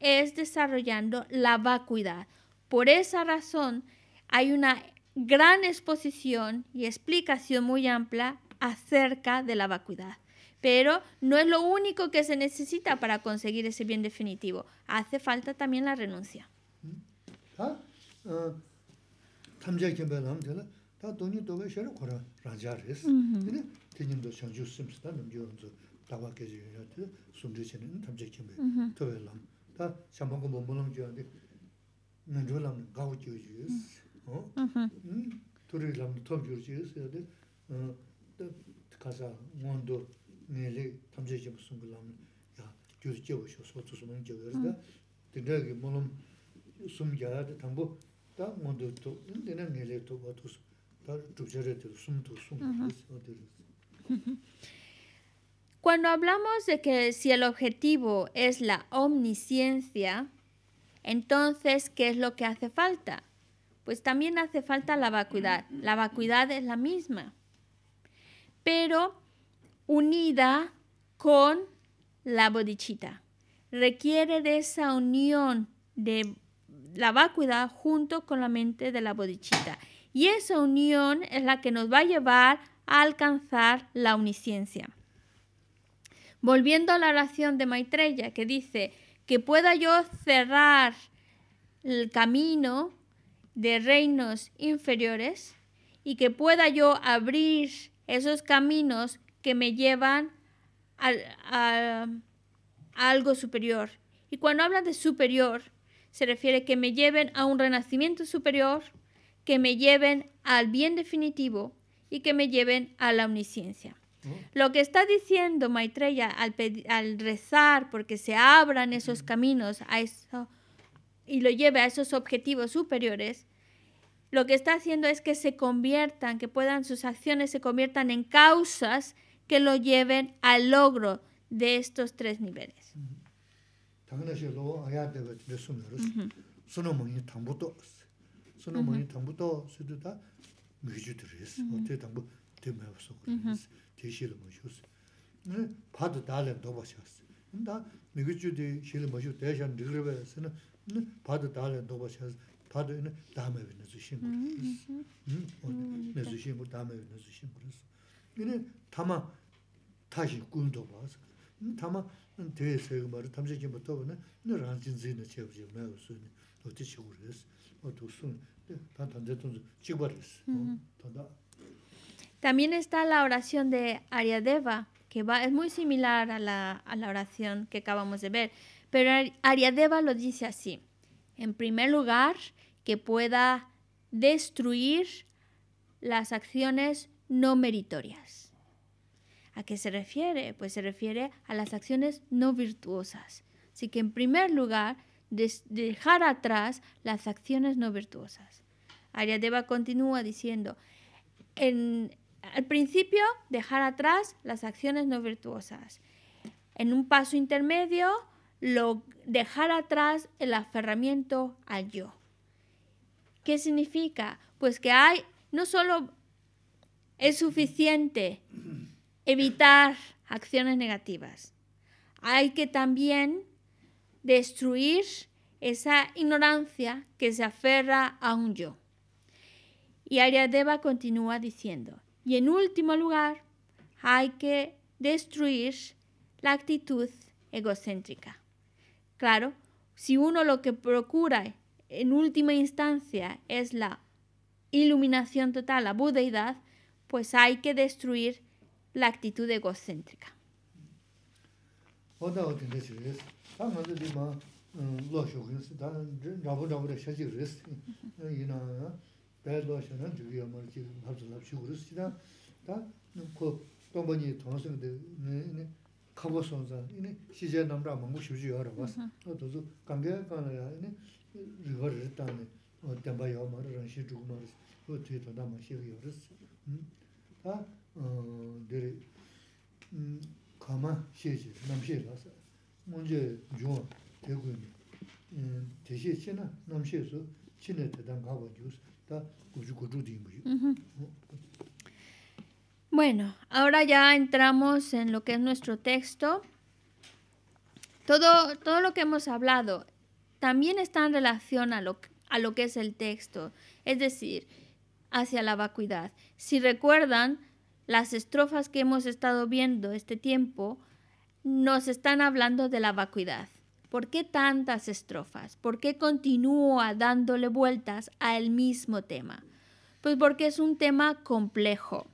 es desarrollando la vacuidad. Por esa razón hay una gran exposición y explicación muy amplia acerca de la vacuidad. Pero no es lo único que se necesita para conseguir ese bien definitivo. Hace falta también la renuncia. dāwa kēchī yuñyā tī sūndrī chēni tamchē kīmbē mm-hmm. tōwē lām. Tā shāmbā kōmbō mō lōng chīyā tī nandrū lām gāw chīyō chīyōs, mm-hmm. mm-hmm. tūrī lām tōb chīyō chīyōs, yā tī kāsā ngōndō ngēlī tamchē kīmbē sūngu lām yā gyūr chīyō shō, sō tsū sūmañ chīyō yā tī ndā Cuando hablamos de que si el objetivo es la omnisciencia, entonces, ¿qué es lo que hace falta? Pues también hace falta la vacuidad. La vacuidad es la misma, pero unida con la bodichita. Requiere de esa unión de la vacuidad junto con la mente de la bodichita. Y esa unión es la que nos va a llevar a alcanzar la omnisciencia. Volviendo a la oración de Maitreya, que dice, que pueda yo cerrar el camino de reinos inferiores y que pueda yo abrir esos caminos que me llevan a, algo superior. Y cuando habla de superior, se refiere que me lleven a un renacimiento superior, que me lleven al bien definitivo y que me lleven a la omnisciencia. Lo que está diciendo Maitreya al, al rezar porque se abran esos caminos a eso, y lo lleve a esos objetivos superiores, lo que está haciendo es que se conviertan, que puedan sus acciones se conviertan en causas que lo lleven al logro de estos tres niveles. shīla mō shūs. Pāt dāla dōba shās. Dā mīgīchū tī shīla mō shū dēshān 달에 yasī na pāt dāla dōba shās. Pāt dāma yu nā su shīngur. Nā su 타마 dāma yu nā su shīngur. Yīni tamā tāshī guñ dōba asī. Tamā tēyā sēgā mārī, tamshī kīmbā tōba nā rāñchīn zī na chēb También está la oración de Ariadeva, que va, es muy similar a la, oración que acabamos de ver, pero Ariadeva lo dice así. En primer lugar, que pueda destruir las acciones no meritorias. ¿A qué se refiere? Pues se refiere a las acciones no virtuosas. Así que en primer lugar, dejar atrás las acciones no virtuosas. Ariadeva continúa diciendo, en, al principio, dejar atrás las acciones no virtuosas. En un paso intermedio, lo, dejar atrás el aferramiento al yo. ¿Qué significa? Pues que hay, no solo es suficiente evitar acciones negativas, hay que también destruir esa ignorancia que se aferra a un yo. Y Ariadeva continúa diciendo, y en último lugar, hay que destruir la actitud egocéntrica. Claro, si uno lo que procura en última instancia es la iluminación total, la budeidad, pues hay que destruir la actitud egocéntrica. 배도셔는 주요만 기분 합성합 친구를 쓰다 다 놓고 동번이 도서는 카보선자 이 시제 남자 먹고 쉬지 여러 봤어 저도 관계가 관계야 이 리버를 했다네 담바요 말은 시 두고 말 그것이 더 남아 쉬려 그랬어 다음 가마 시제 남시에 봤어 문제 좋아 되고 음 대시 치는 남시에서 치는 대단 가보 주스 Bueno, ahora ya entramos en lo que es nuestro texto. Todo, todo lo que hemos hablado también está en relación a lo, a lo que es el texto, es decir, hacia la vacuidad. Si recuerdan, las estrofas que hemos estado viendo este tiempo nos están hablando de la vacuidad. ¿Por qué tantas estrofas? ¿Por qué continúa dándole vueltas al mismo tema? Pues porque es un tema complejo.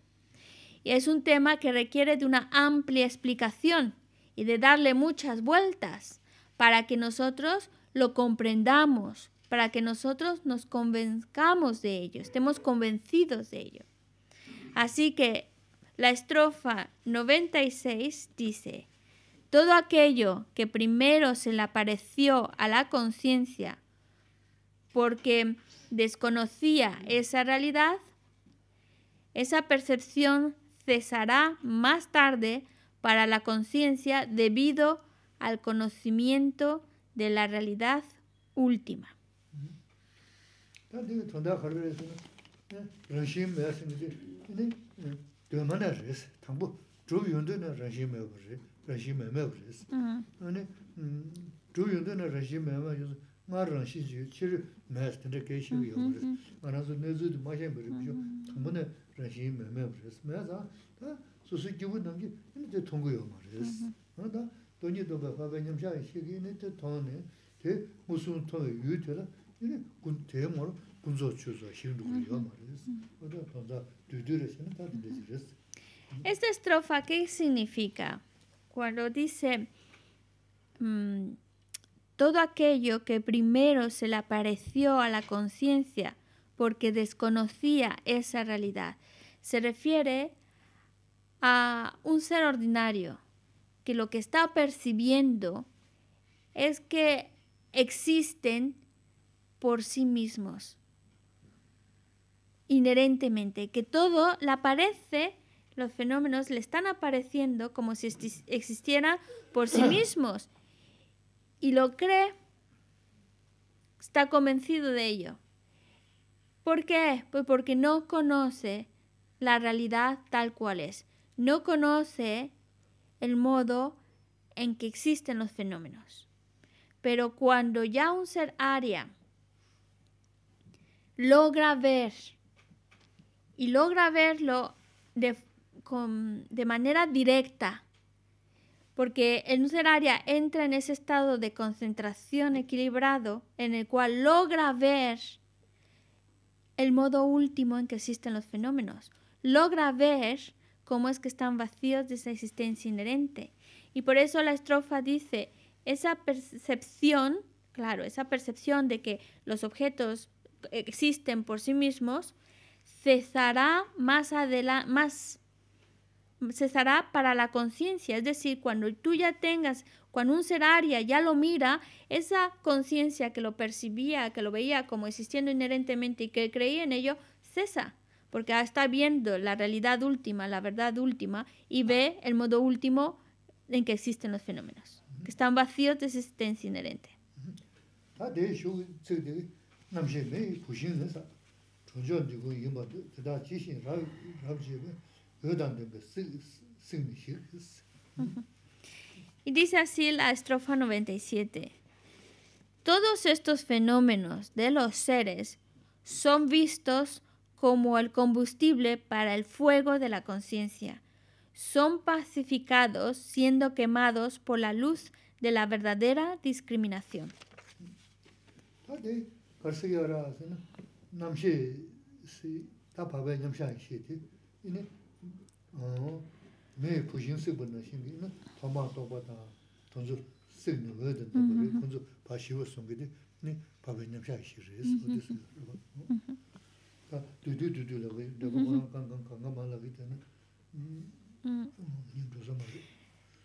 Y es un tema que requiere de una amplia explicación y de darle muchas vueltas para que nosotros lo comprendamos, para que nosotros nos convenzcamos de ello, estemos convencidos de ello. Así que la estrofa 96 dice, todo aquello que primero se le apareció a la conciencia porque desconocía esa realidad, esa percepción cesará más tarde para la conciencia debido al conocimiento de la realidad última. rāshī mēmē wā rēs. Ani, dhū yundu nā rāshī mēmē yuzu, ngā rāshī yu chiri mēs 근데 kēshī wā yaw rēs. Ani, sū nē zū di māshē mē rī pishō, thambu nā rāshī mēmē wā rēs. Mēs ā, tā, sū sū kīwū nāngi, inā tē thongu yaw Esta estrofa, ¿qué significa? cuando dice mm, todo aquello que primero se le apareció a la conciencia porque desconocía esa realidad, se refiere a un ser ordinario que lo que está percibiendo es que existen por sí mismos, inherentemente, que todo le aparece los fenómenos le están apareciendo como si existieran por sí mismos y lo cree, está convencido de ello. ¿Por qué? Pues porque no conoce la realidad tal cual es, no conoce el modo en que existen los fenómenos. Pero cuando ya un ser aria logra ver y logra verlo de, de manera directa, porque el ser entra en ese estado de concentración equilibrado en el cual logra ver el modo último en que existen los fenómenos, logra ver cómo es que están vacíos de esa existencia inherente. Y por eso la estrofa dice, esa percepción, claro, esa percepción de que los objetos existen por sí mismos, cesará más, más cesará para la conciencia, es decir, cuando tú ya tengas, cuando un ser aria ya lo mira, esa conciencia que lo percibía, que lo veía como existiendo inherentemente y que creía en ello, cesa, porque está viendo la realidad última, la verdad última, y ve el modo último en que existen los fenómenos, que están vacíos de existencia inherente. Y dice así la estrofa 97. Todos estos fenómenos de los seres son vistos como el combustible para el fuego de la conciencia. Son pacificados siendo quemados por la luz de la verdadera discriminación.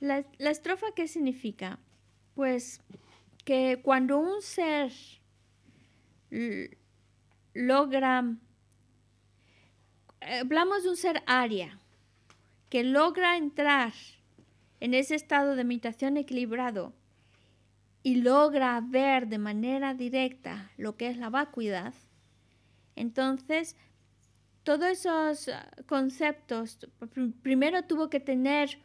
La, estrofa qué significa? Pues que cuando un ser logra, eh, hablamos de un ser área, que logra entrar en ese estado de meditación equilibrado y logra ver de manera directa lo que es la vacuidad, entonces todos esos eh, conceptos, primero tuvo que tener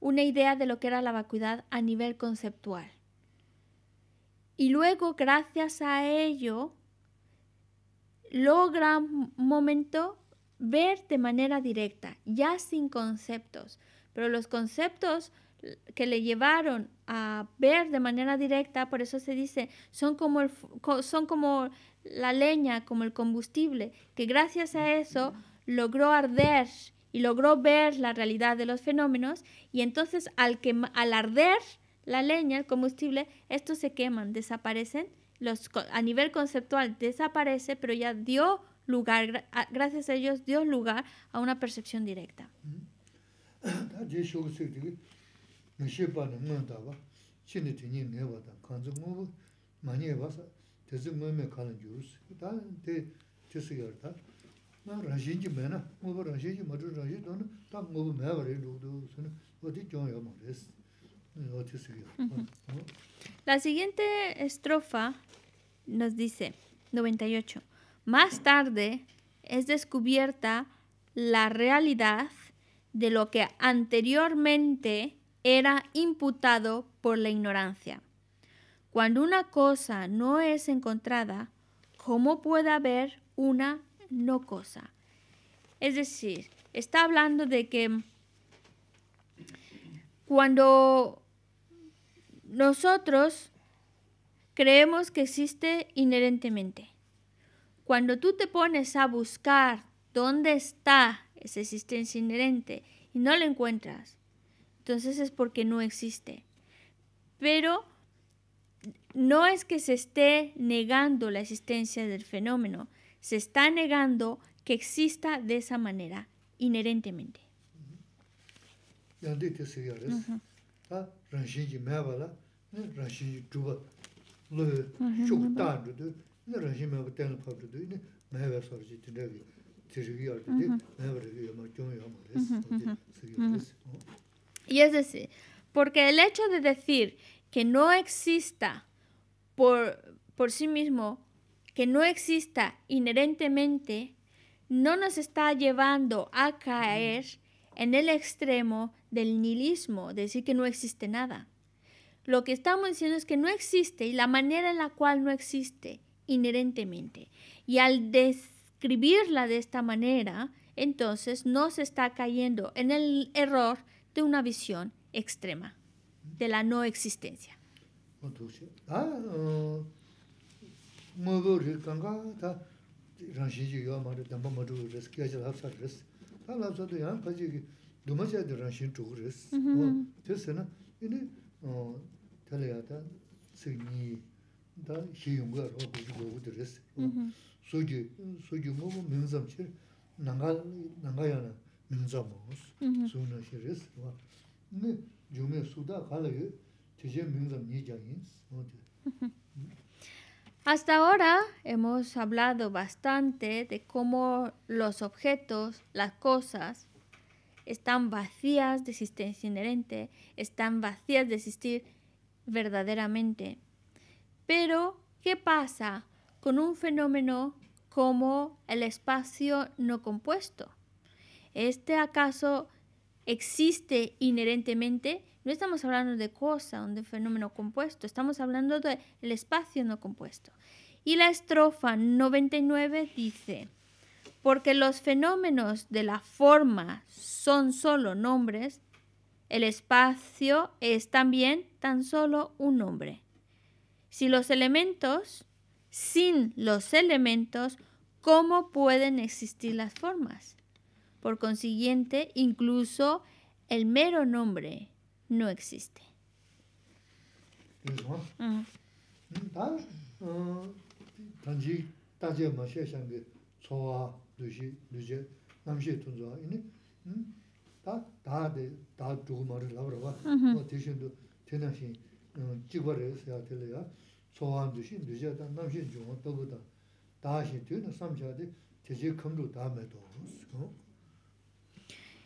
una idea de lo que era la vacuidad a nivel conceptual. Y luego, gracias a ello, logra un momento ver de manera directa, ya sin conceptos. Pero los conceptos que le llevaron a ver de manera directa, por eso se dice, son como, son como la leña, como el combustible, que gracias a eso logró arder y logró ver la realidad de los fenómenos y entonces al, que, al arder la leña, el combustible, estos se queman, desaparecen, los, a nivel conceptual desaparece, pero ya dio lugar, gracias a ellos dio lugar a una percepción directa. La siguiente estrofa nos dice 98. Más tarde es descubierta la realidad de lo que anteriormente era imputado por la ignorancia. Cuando una cosa no es encontrada, ¿cómo puede haber una no cosa? Es decir, está hablando de que cuando nosotros creemos que existe inherentemente, cuando tú te pones a buscar dónde está esa existencia inherente y no la encuentras, entonces es porque no existe. Pero no es que se esté negando la existencia del fenómeno, se está negando que exista de esa manera, inherentemente. Y es decir, porque el hecho de decir que no exista por, por sí mismo, que no exista inherentemente, no nos está llevando a caer en el extremo del nihilismo, decir que no existe nada. Lo que estamos diciendo es que no existe y la manera en la cual no existe inherentemente. Y al describirla de esta manera, entonces no se está cayendo en el error de una visión extrema, de la no existencia. Hasta ahora hemos hablado bastante de cómo los objetos, las cosas, están vacías de existencia inherente, están vacías de existir verdaderamente. Pero, ¿qué pasa con un fenómeno como el espacio no compuesto? ¿Este acaso existe inherentemente? No estamos hablando de cosa, de fenómeno compuesto, estamos hablando del espacio no compuesto. Y la estrofa 99 dice, porque los fenómenos de la forma son solo nombres, el espacio es también tan solo un nombre. Si los elementos, sin los elementos, ¿cómo pueden existir las formas? Por consiguiente, incluso el mero nombre no existe.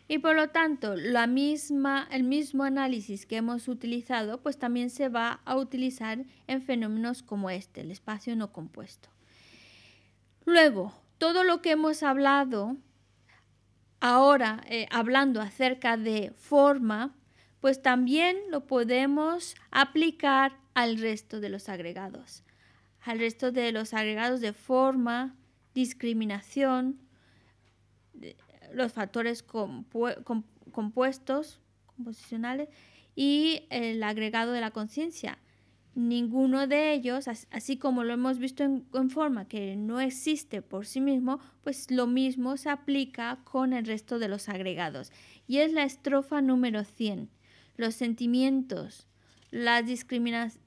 Y por lo tanto, la misma, el mismo análisis que hemos utilizado, pues también se va a utilizar en fenómenos como este, el espacio no compuesto. Luego, todo lo que hemos hablado ahora, eh, hablando acerca de forma, pues también lo podemos aplicar al resto de los agregados, al resto de los agregados de forma, discriminación, los factores compuestos, composicionales y el agregado de la conciencia. Ninguno de ellos, así como lo hemos visto en, en, forma que no existe por sí mismo, pues lo mismo se aplica con el resto de los agregados. Y es la estrofa número 100 los sentimientos, las discriminaciones,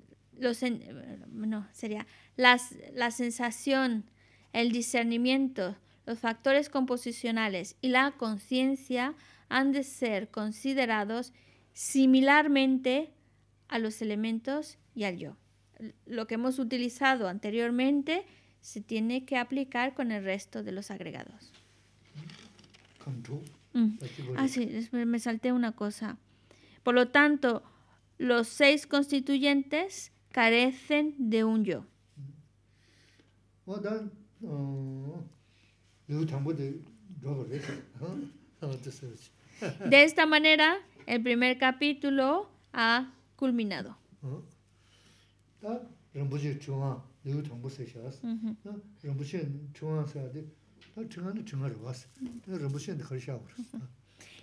no, sería la sensación, el discernimiento, los factores composicionales y la conciencia han de ser considerados similarmente a los elementos y al yo. Lo que hemos utilizado anteriormente se tiene que aplicar con el resto de los agregados. Mm. Ah, sí, me salté una cosa. Por lo tanto, los seis constituyentes carecen de un yo. De esta manera, el primer capítulo ha culminado.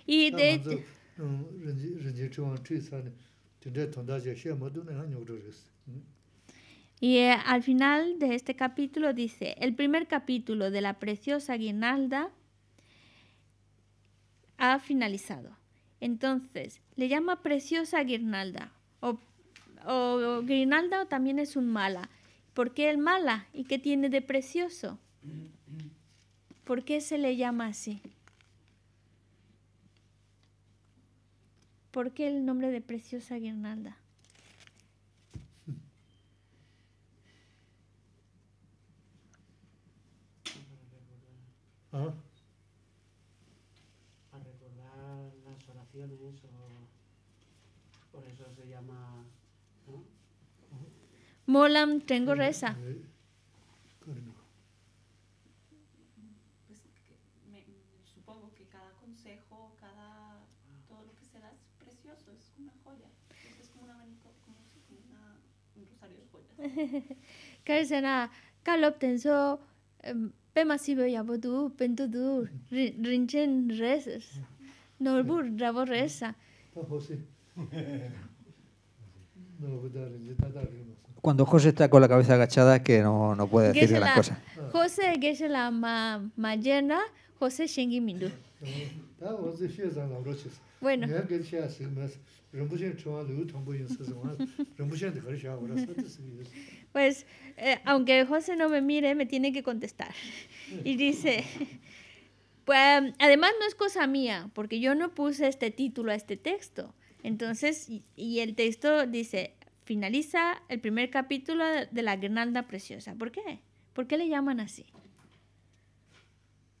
Y de... Y eh, al final de este capítulo dice, el primer capítulo de la preciosa guirnalda ha finalizado. Entonces, le llama preciosa guirnalda o, o, guirnalda o también es un mala. ¿Por qué el mala? ¿Y qué tiene de precioso? ¿Por qué se le llama así? ¿Por qué el nombre de Preciosa Guirnalda? ¿Ah? Para recordar las oraciones o por eso se llama... ¿no? Molam tengo reza. Karsana, kalop tenso, pema sibe yabodu, pentudu, rinchen res, norbur, rabo resa. Cuando José está con la cabeza agachada, que no, no puede decir las cosas. José, que es la ma, mayena, José Shengi Mindu. bueno. Pues, aunque José no me mire, me tiene que contestar. Y dice, pues, además no es cosa mía, porque yo no puse este título a este texto. Entonces, y, el texto dice, finaliza el primer capítulo de la guirnalda preciosa. ¿Por qué? ¿Por qué le llaman así?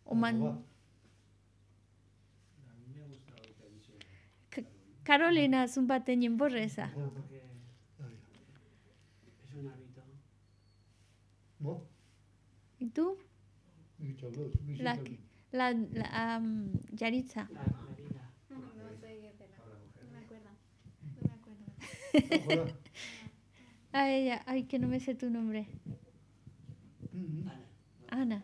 O Carolina es un bateñín borresa. No, porque es un hábito. ¿No? ¿Y tú? La, la, la um, Yaritza. La, ah, vida. No, no sé qué pena. No me acuerdo. No me acuerdo. A ella, ay, que no me sé tu nombre. Mm-hmm. Ana. Ana.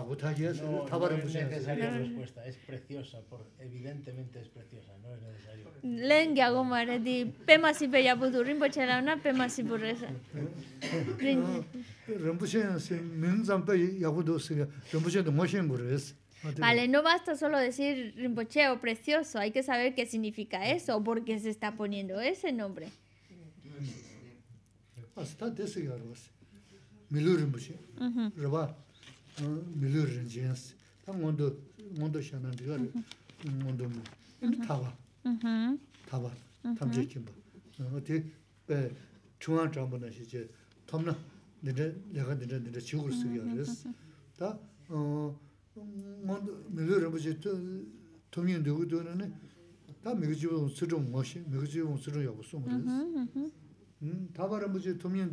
Cabotaje es no, no es necesaria respuesta, es preciosa, por, evidentemente es preciosa, no es necesario. Len que hago mare di pema si bella budu rinpoche la una pema si burresa. Rinpoche se minzan pe yagudo se rinpoche de mochen burres. Vale, no basta solo decir rimboche o oh, precioso, hay que saber qué significa eso, por qué se está poniendo ese nombre. Hasta de ese mil Milur rinpoche. Reba. 밀을 렌지스 다 몬도 몬도 샤는 디가리 타바 타바 탐제킴 어디 에 중앙 정부나 이제 내가 내가 내가 내가 지구를 쓰기로 했어 다어 몬도 밀을 또 톰이 누구 다 미국지부 수준 뭐시 미국지부 수준이라고 쓰면 음 다바르 무지 톰이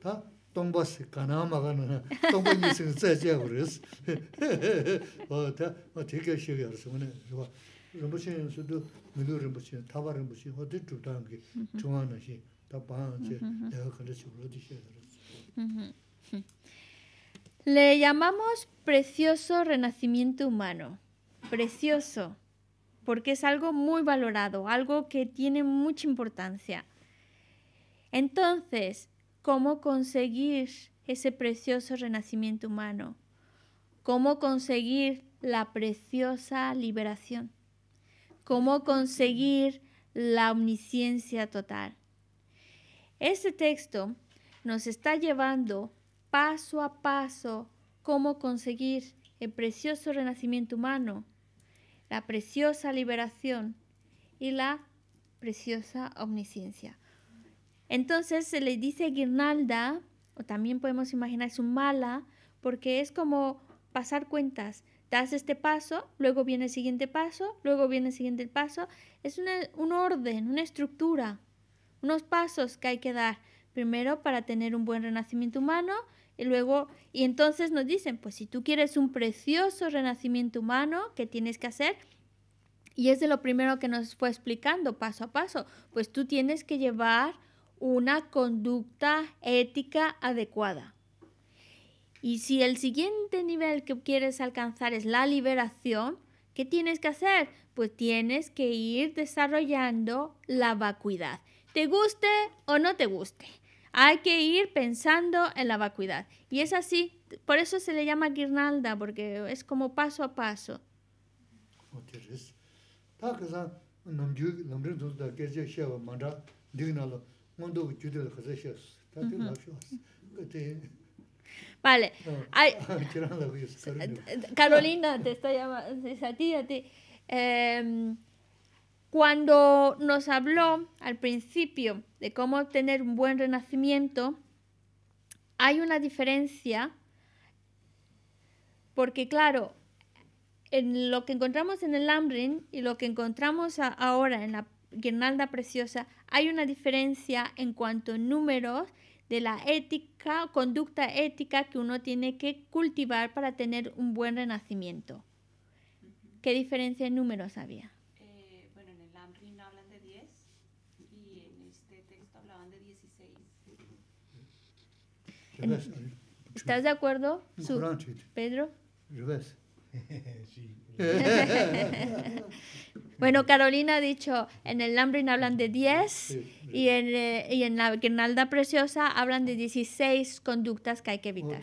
다 Le llamamos precioso renacimiento humano. Precioso, porque es algo muy valorado, algo que tiene mucha importancia. Entonces, cómo conseguir ese precioso renacimiento humano, cómo conseguir la preciosa liberación, cómo conseguir la omnisciencia total. Este texto nos está llevando paso a paso cómo conseguir el precioso renacimiento humano, la preciosa liberación y la preciosa omnisciencia. Entonces se le dice guirnalda, o también podemos imaginar es un mala, porque es como pasar cuentas. Das este paso, luego viene el siguiente paso, luego viene el siguiente paso. Es un orden, una estructura, unos pasos que hay que dar. Primero para tener un buen renacimiento humano y luego, y entonces nos dicen, pues si tú quieres un precioso renacimiento humano, ¿qué tienes que hacer? Y es de lo primero que nos fue explicando paso a paso. Pues tú tienes que llevar una conducta ética adecuada. Y si el siguiente nivel que quieres alcanzar es la liberación, ¿qué tienes que hacer? Pues tienes que ir desarrollando la vacuidad. Te guste o no te guste. Hay que ir pensando en la vacuidad. Y es así, por eso se le llama guirnalda, porque es como paso a paso mundo Vale. Carolina, te está llamando, es a ti, a ti. Em, cuando nos habló al principio de cómo obtener un buen renacimiento, hay una diferencia porque, claro, en lo que encontramos en el Lambrin y lo que encontramos ahora en la guirnalda preciosa, hay una diferencia en cuanto a números de la ética, conducta ética que uno tiene que cultivar para tener un buen renacimiento. ¿Qué diferencia en números había? Eh, bueno, en el Amrin hablan de 10 y en este texto hablaban de 16. ¿Estás de acuerdo, Pedro? sí. bueno, Carolina ha dicho, en el Lambrin hablan de 10 y, en, eh, y, en, la Guirnalda Preciosa hablan de 16 conductas que hay que evitar.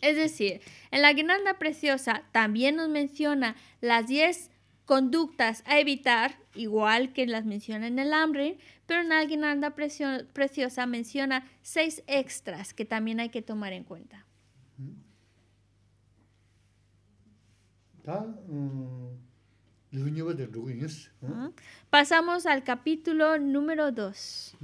Es decir, en la Guirnalda Preciosa también nos menciona las 10 Conductas a evitar, igual que las menciona en el hambre, pero en Alguien anda preciosa menciona seis extras que también hay que tomar en cuenta. Mm, este, Pasamos al capítulo número dos?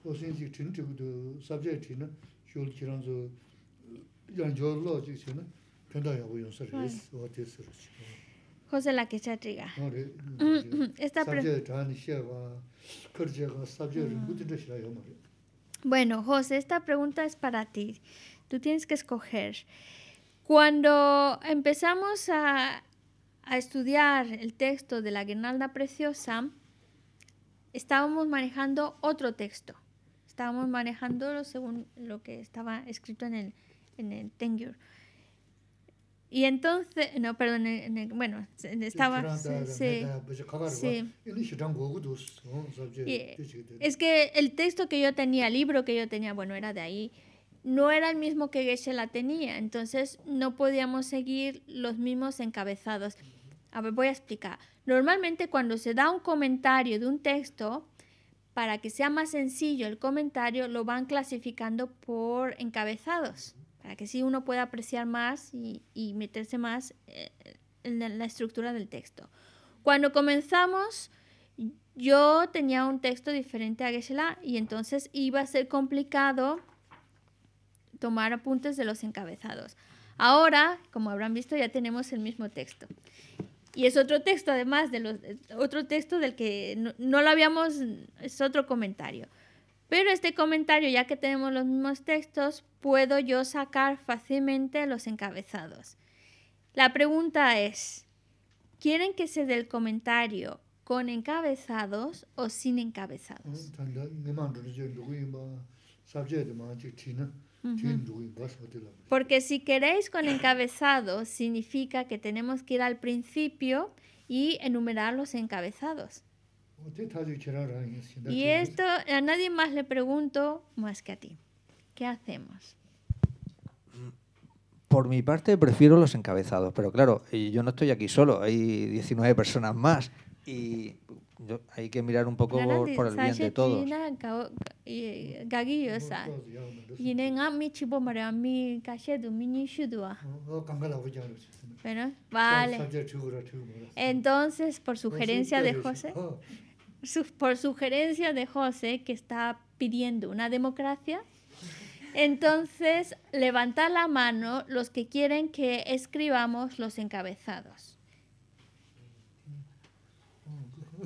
José la Esta pregunta. Bueno, José, esta pregunta es para ti. Tú tienes que escoger. Cuando empezamos a, a estudiar el texto de la Guirnalda Preciosa, estábamos manejando otro texto estábamos manejándolo según lo que estaba escrito en el, en el Tengyur. Y entonces, no, perdón, bueno, estaba... Sí, sí. es que el texto que yo tenía, el libro que yo tenía, bueno, era de ahí, no era el mismo que Geshe la tenía, entonces no podíamos seguir los mismos encabezados. A ver, voy a explicar. Normalmente cuando se da un comentario de un texto, para que sea más sencillo el comentario, lo van clasificando por encabezados, para que sí uno pueda apreciar más y, meterse más eh, en la estructura del texto. Cuando comenzamos, yo tenía un texto diferente a geshe y entonces iba a ser complicado tomar apuntes de los encabezados. Ahora, como habrán visto, ya tenemos el mismo texto. Y es otro texto, además, de los, otro texto del que no, no, lo habíamos, es otro comentario. Pero este comentario, ya que tenemos los mismos textos, puedo yo sacar fácilmente los encabezados. La pregunta es, ¿quieren que se dé el comentario con encabezados o sin encabezados? Porque si queréis con encabezados, significa que tenemos que ir al principio y enumerar los encabezados. Y esto a nadie más le pregunto más que a ti. ¿Qué hacemos? Por mi parte prefiero los encabezados, pero claro, yo no estoy aquí solo, hay 19 personas más y hay que mirar un poco por, el bien de todos. vale. Entonces, por sugerencia de José, por sugerencia de José, que está pidiendo una democracia, entonces levanta la mano los que quieren que escribamos los encabezados.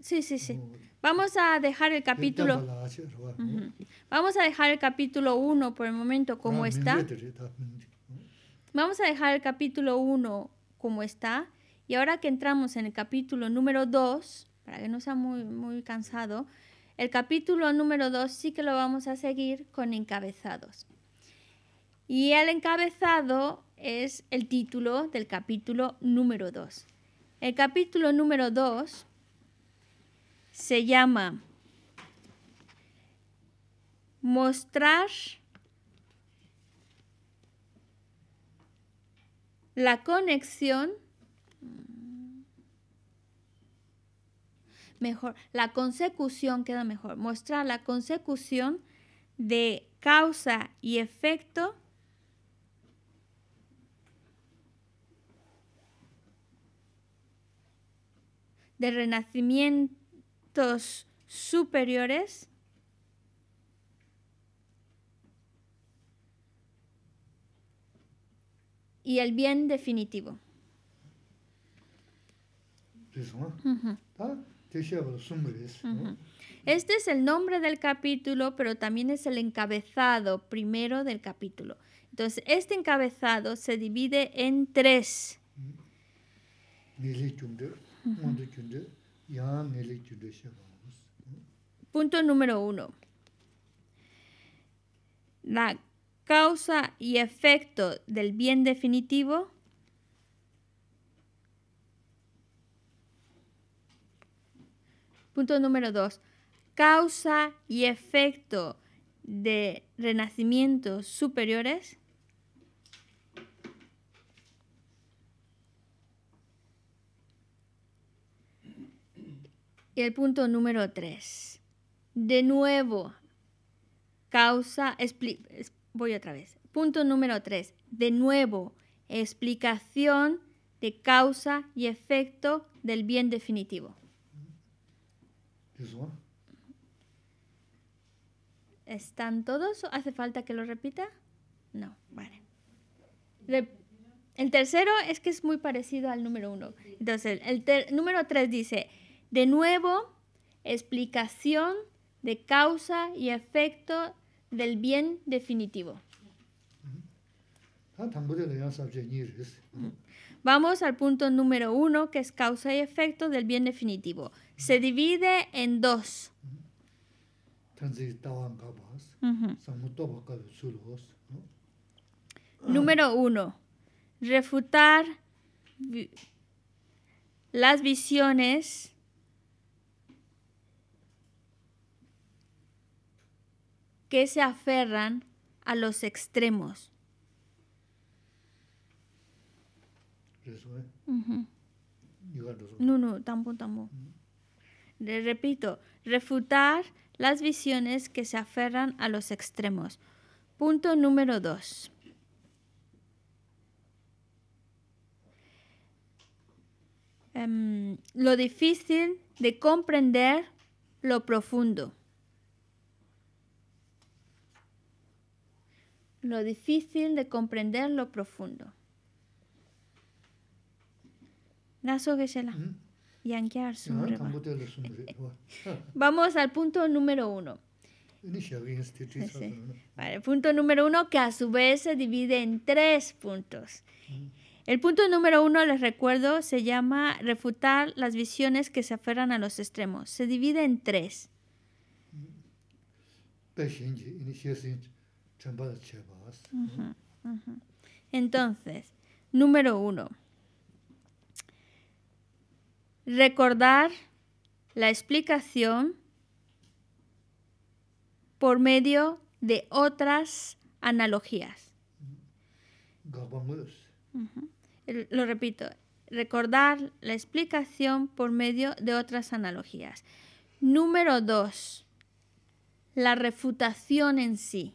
Sí, sí, sí. Vamos a dejar el capítulo. Vamos a dejar el capítulo 1 por el momento como ah, está. Vamos a dejar el capítulo 1 como está. Y ahora que entramos en el capítulo número 2, para que no sea muy, muy cansado, el capítulo número 2 sí que lo vamos a seguir con encabezados. Y el encabezado es el título del capítulo número 2. El capítulo número 2 se llama mostrar la conexión, mejor, la consecución queda mejor, mostrar la consecución de causa y efecto de renacimiento superiores y el bien definitivo. Este es el nombre del capítulo, pero también es el encabezado primero del capítulo. Entonces, este encabezado se divide en tres. Mm. Punto número uno. La causa y efecto del bien definitivo. Punto número dos. Causa y efecto de renacimientos superiores. Y el punto número tres. De nuevo, causa, voy otra vez. Punto número tres. De nuevo, explicación de causa y efecto del bien definitivo. ¿Están todos? ¿Hace falta que lo repita? No, vale. el tercero es que es muy parecido al número uno. Entonces, el número tres dice, de nuevo, explicación de causa y efecto del bien definitivo. Vamos al punto número uno, que es causa y efecto del bien definitivo. Se divide en dos. Número uno, refutar las visiones que se aferran a los extremos. No, no, tampoco, repito, refutar las visiones que se aferran a los extremos. Punto número dos. Em, lo difícil de comprender lo profundo. lo difícil de comprender lo profundo. Ah, Vamos al punto número uno. el este punto número uno que a su vez se divide en tres puntos. El punto número uno, les recuerdo, se llama refutar las visiones que se aferran a los extremos. Se divide en tres. Entonces, número uno, recordar la explicación por medio de otras analogías. Lo repito, recordar la explicación por medio de otras analogías. Número dos, la refutación en sí.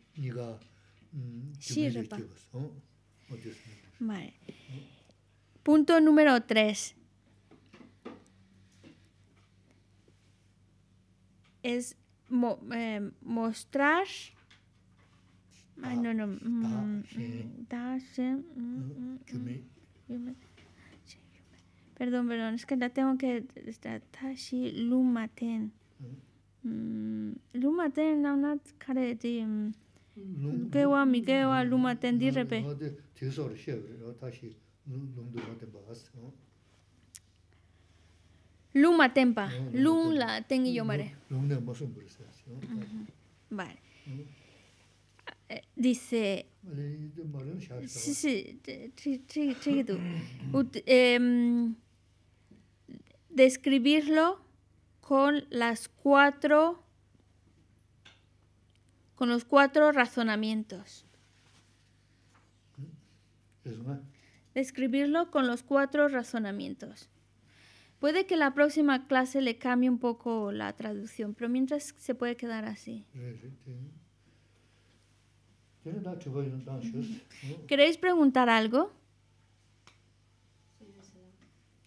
Sí, Vale. Punto número tres. Es eh, mostrar. Ay, no, no. Perdón, perdón, es que la tengo que. Tashi Lumaten. Mm, Lumaten, no, not gewa mi gewa luma tendi repe luma tempa lum la tengi mare. vale dice sí sí describirlo con las cuatro con los cuatro razonamientos. Describirlo con los cuatro razonamientos. Puede que la próxima clase le cambie un poco la traducción, pero mientras se puede quedar así. ¿Queréis preguntar algo?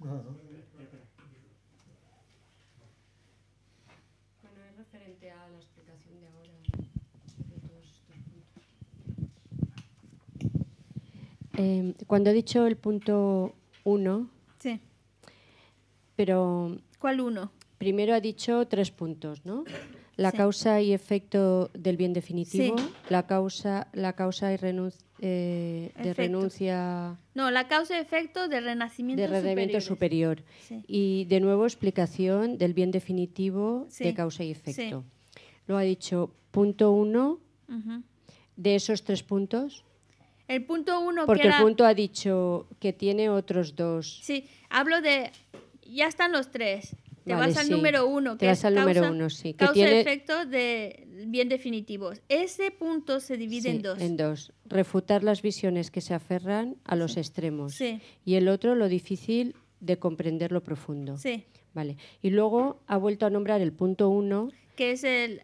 Ah, Em, cuando ha dicho el punto uno. Sí. Pero. ¿Cuál uno? Primero ha dicho tres puntos, ¿no? La causa y efecto del bien definitivo, la causa, la causa y renuncia, eh, de renuncia. No, la causa y efecto del renacimiento, de renacimiento superior. Y de nuevo explicación del bien definitivo de causa y efecto. Lo ha dicho punto uno de esos tres puntos. El punto uno Porque el punto ha dicho que tiene otros dos. Sí, hablo de... Ya están los tres. Te vas al número uno, que es al causa, número uno, sí. Que tiene... efecto de bien definitivos. Ese punto se divide en dos. En dos. Refutar las visiones que se aferran a los extremos. Y el otro, lo difícil de comprender lo profundo. Sí. Vale. Y luego ha vuelto a nombrar el punto uno. Que es el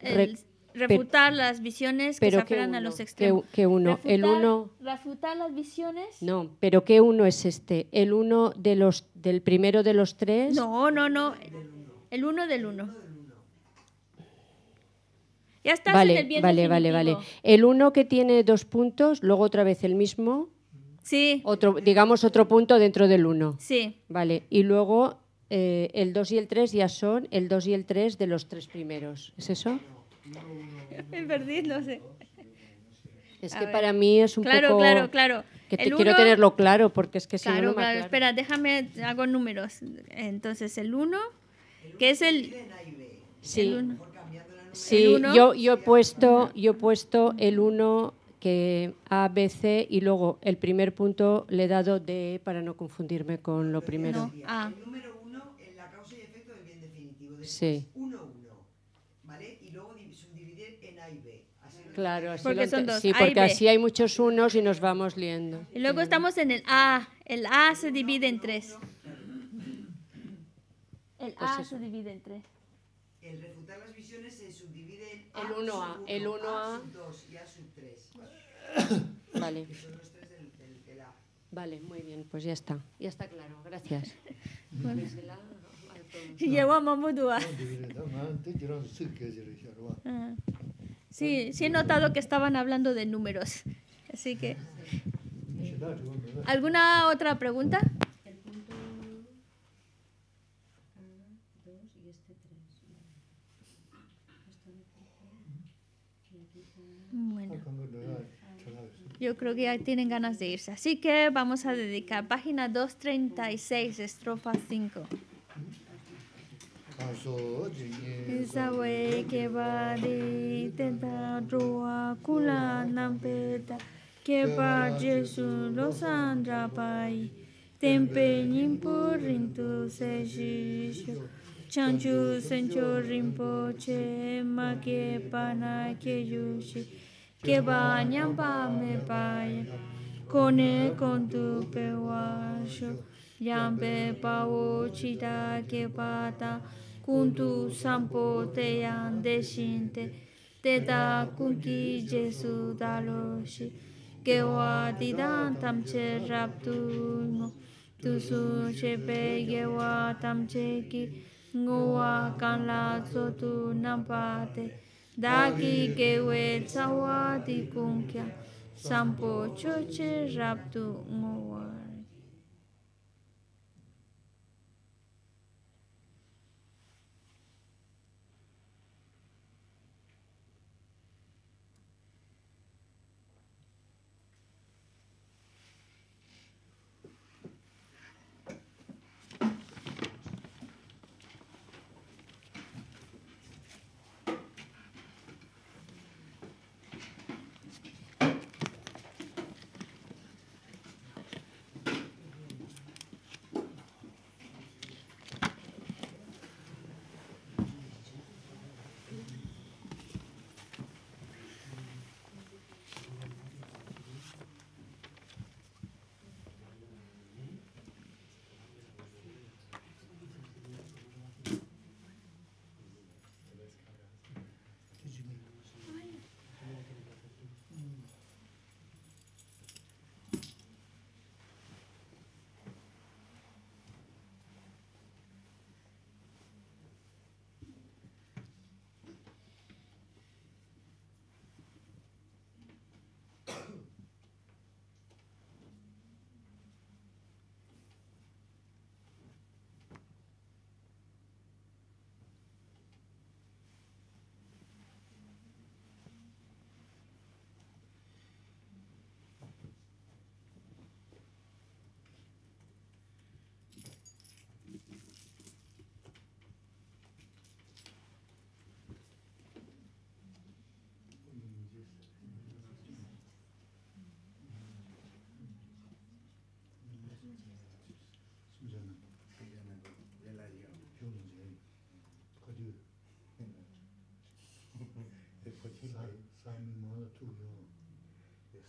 refutar las visiones que pero se a los extremos. Que, uno, refutar, el uno. Refutar las visiones. No, pero ¿qué uno es este? ¿El uno de los, del primero de los tres? No, no, no. El uno del uno. Ya estás vale, en el bien Vale, vale, vale. El uno que tiene dos puntos, luego otra vez el mismo. Sí. Otro, digamos otro punto dentro del uno. Sí. Vale. Y luego eh, el dos y el tres ya son el dos y el tres de los tres primeros. ¿Es eso? Me perdí, no sé. Es que para mí es un claro, poco... Claro, claro, claro. Que quiero tenerlo claro, porque es que si claro, no, claro. Espera, déjame, hago números. Entonces, el 1, que es el... Sí, el uno. sí el uno. yo, yo, he puesto, yo he puesto el 1 que A, B, C y luego el primer punto le he dado D para no confundirme con lo primero. No, ah. El número 1 en la causa y efecto del bien definitivo. Después, sí. Claro, así porque Sí, porque así hay muchos unos y nos vamos liendo. Y luego estamos en el A. El A se divide en tres. El A pues se divide en tres. El refutar las visiones se subdivide en A, el 1A, sub el 1A, sub 2 y A sub 3. Vale. vale. los tres Vale, muy bien, pues ya está. Ya está claro, gracias. llevamos Desde A al pues Sí, sí he notado que estaban hablando de números. Así que... ¿Alguna otra pregunta? yo creo que ya tienen ganas de irse. Así que vamos a dedicar página 236, estrofa 5. Sāwe kula Keba pai Chanchu sencho rinpo che ema na ke yushi Keba nyampa me pai Kone konto pe wa shu Nyampe pa uchita keba ta kuntu sampo te andeshinte te da kunki jesu daloshi ke wa didan tam che raptu no tu su che pe ge wa tam che ki ngo wa kan la so tu nam pa te da ki ke we tsawa di kunkya sampo cho che raptu ngo wa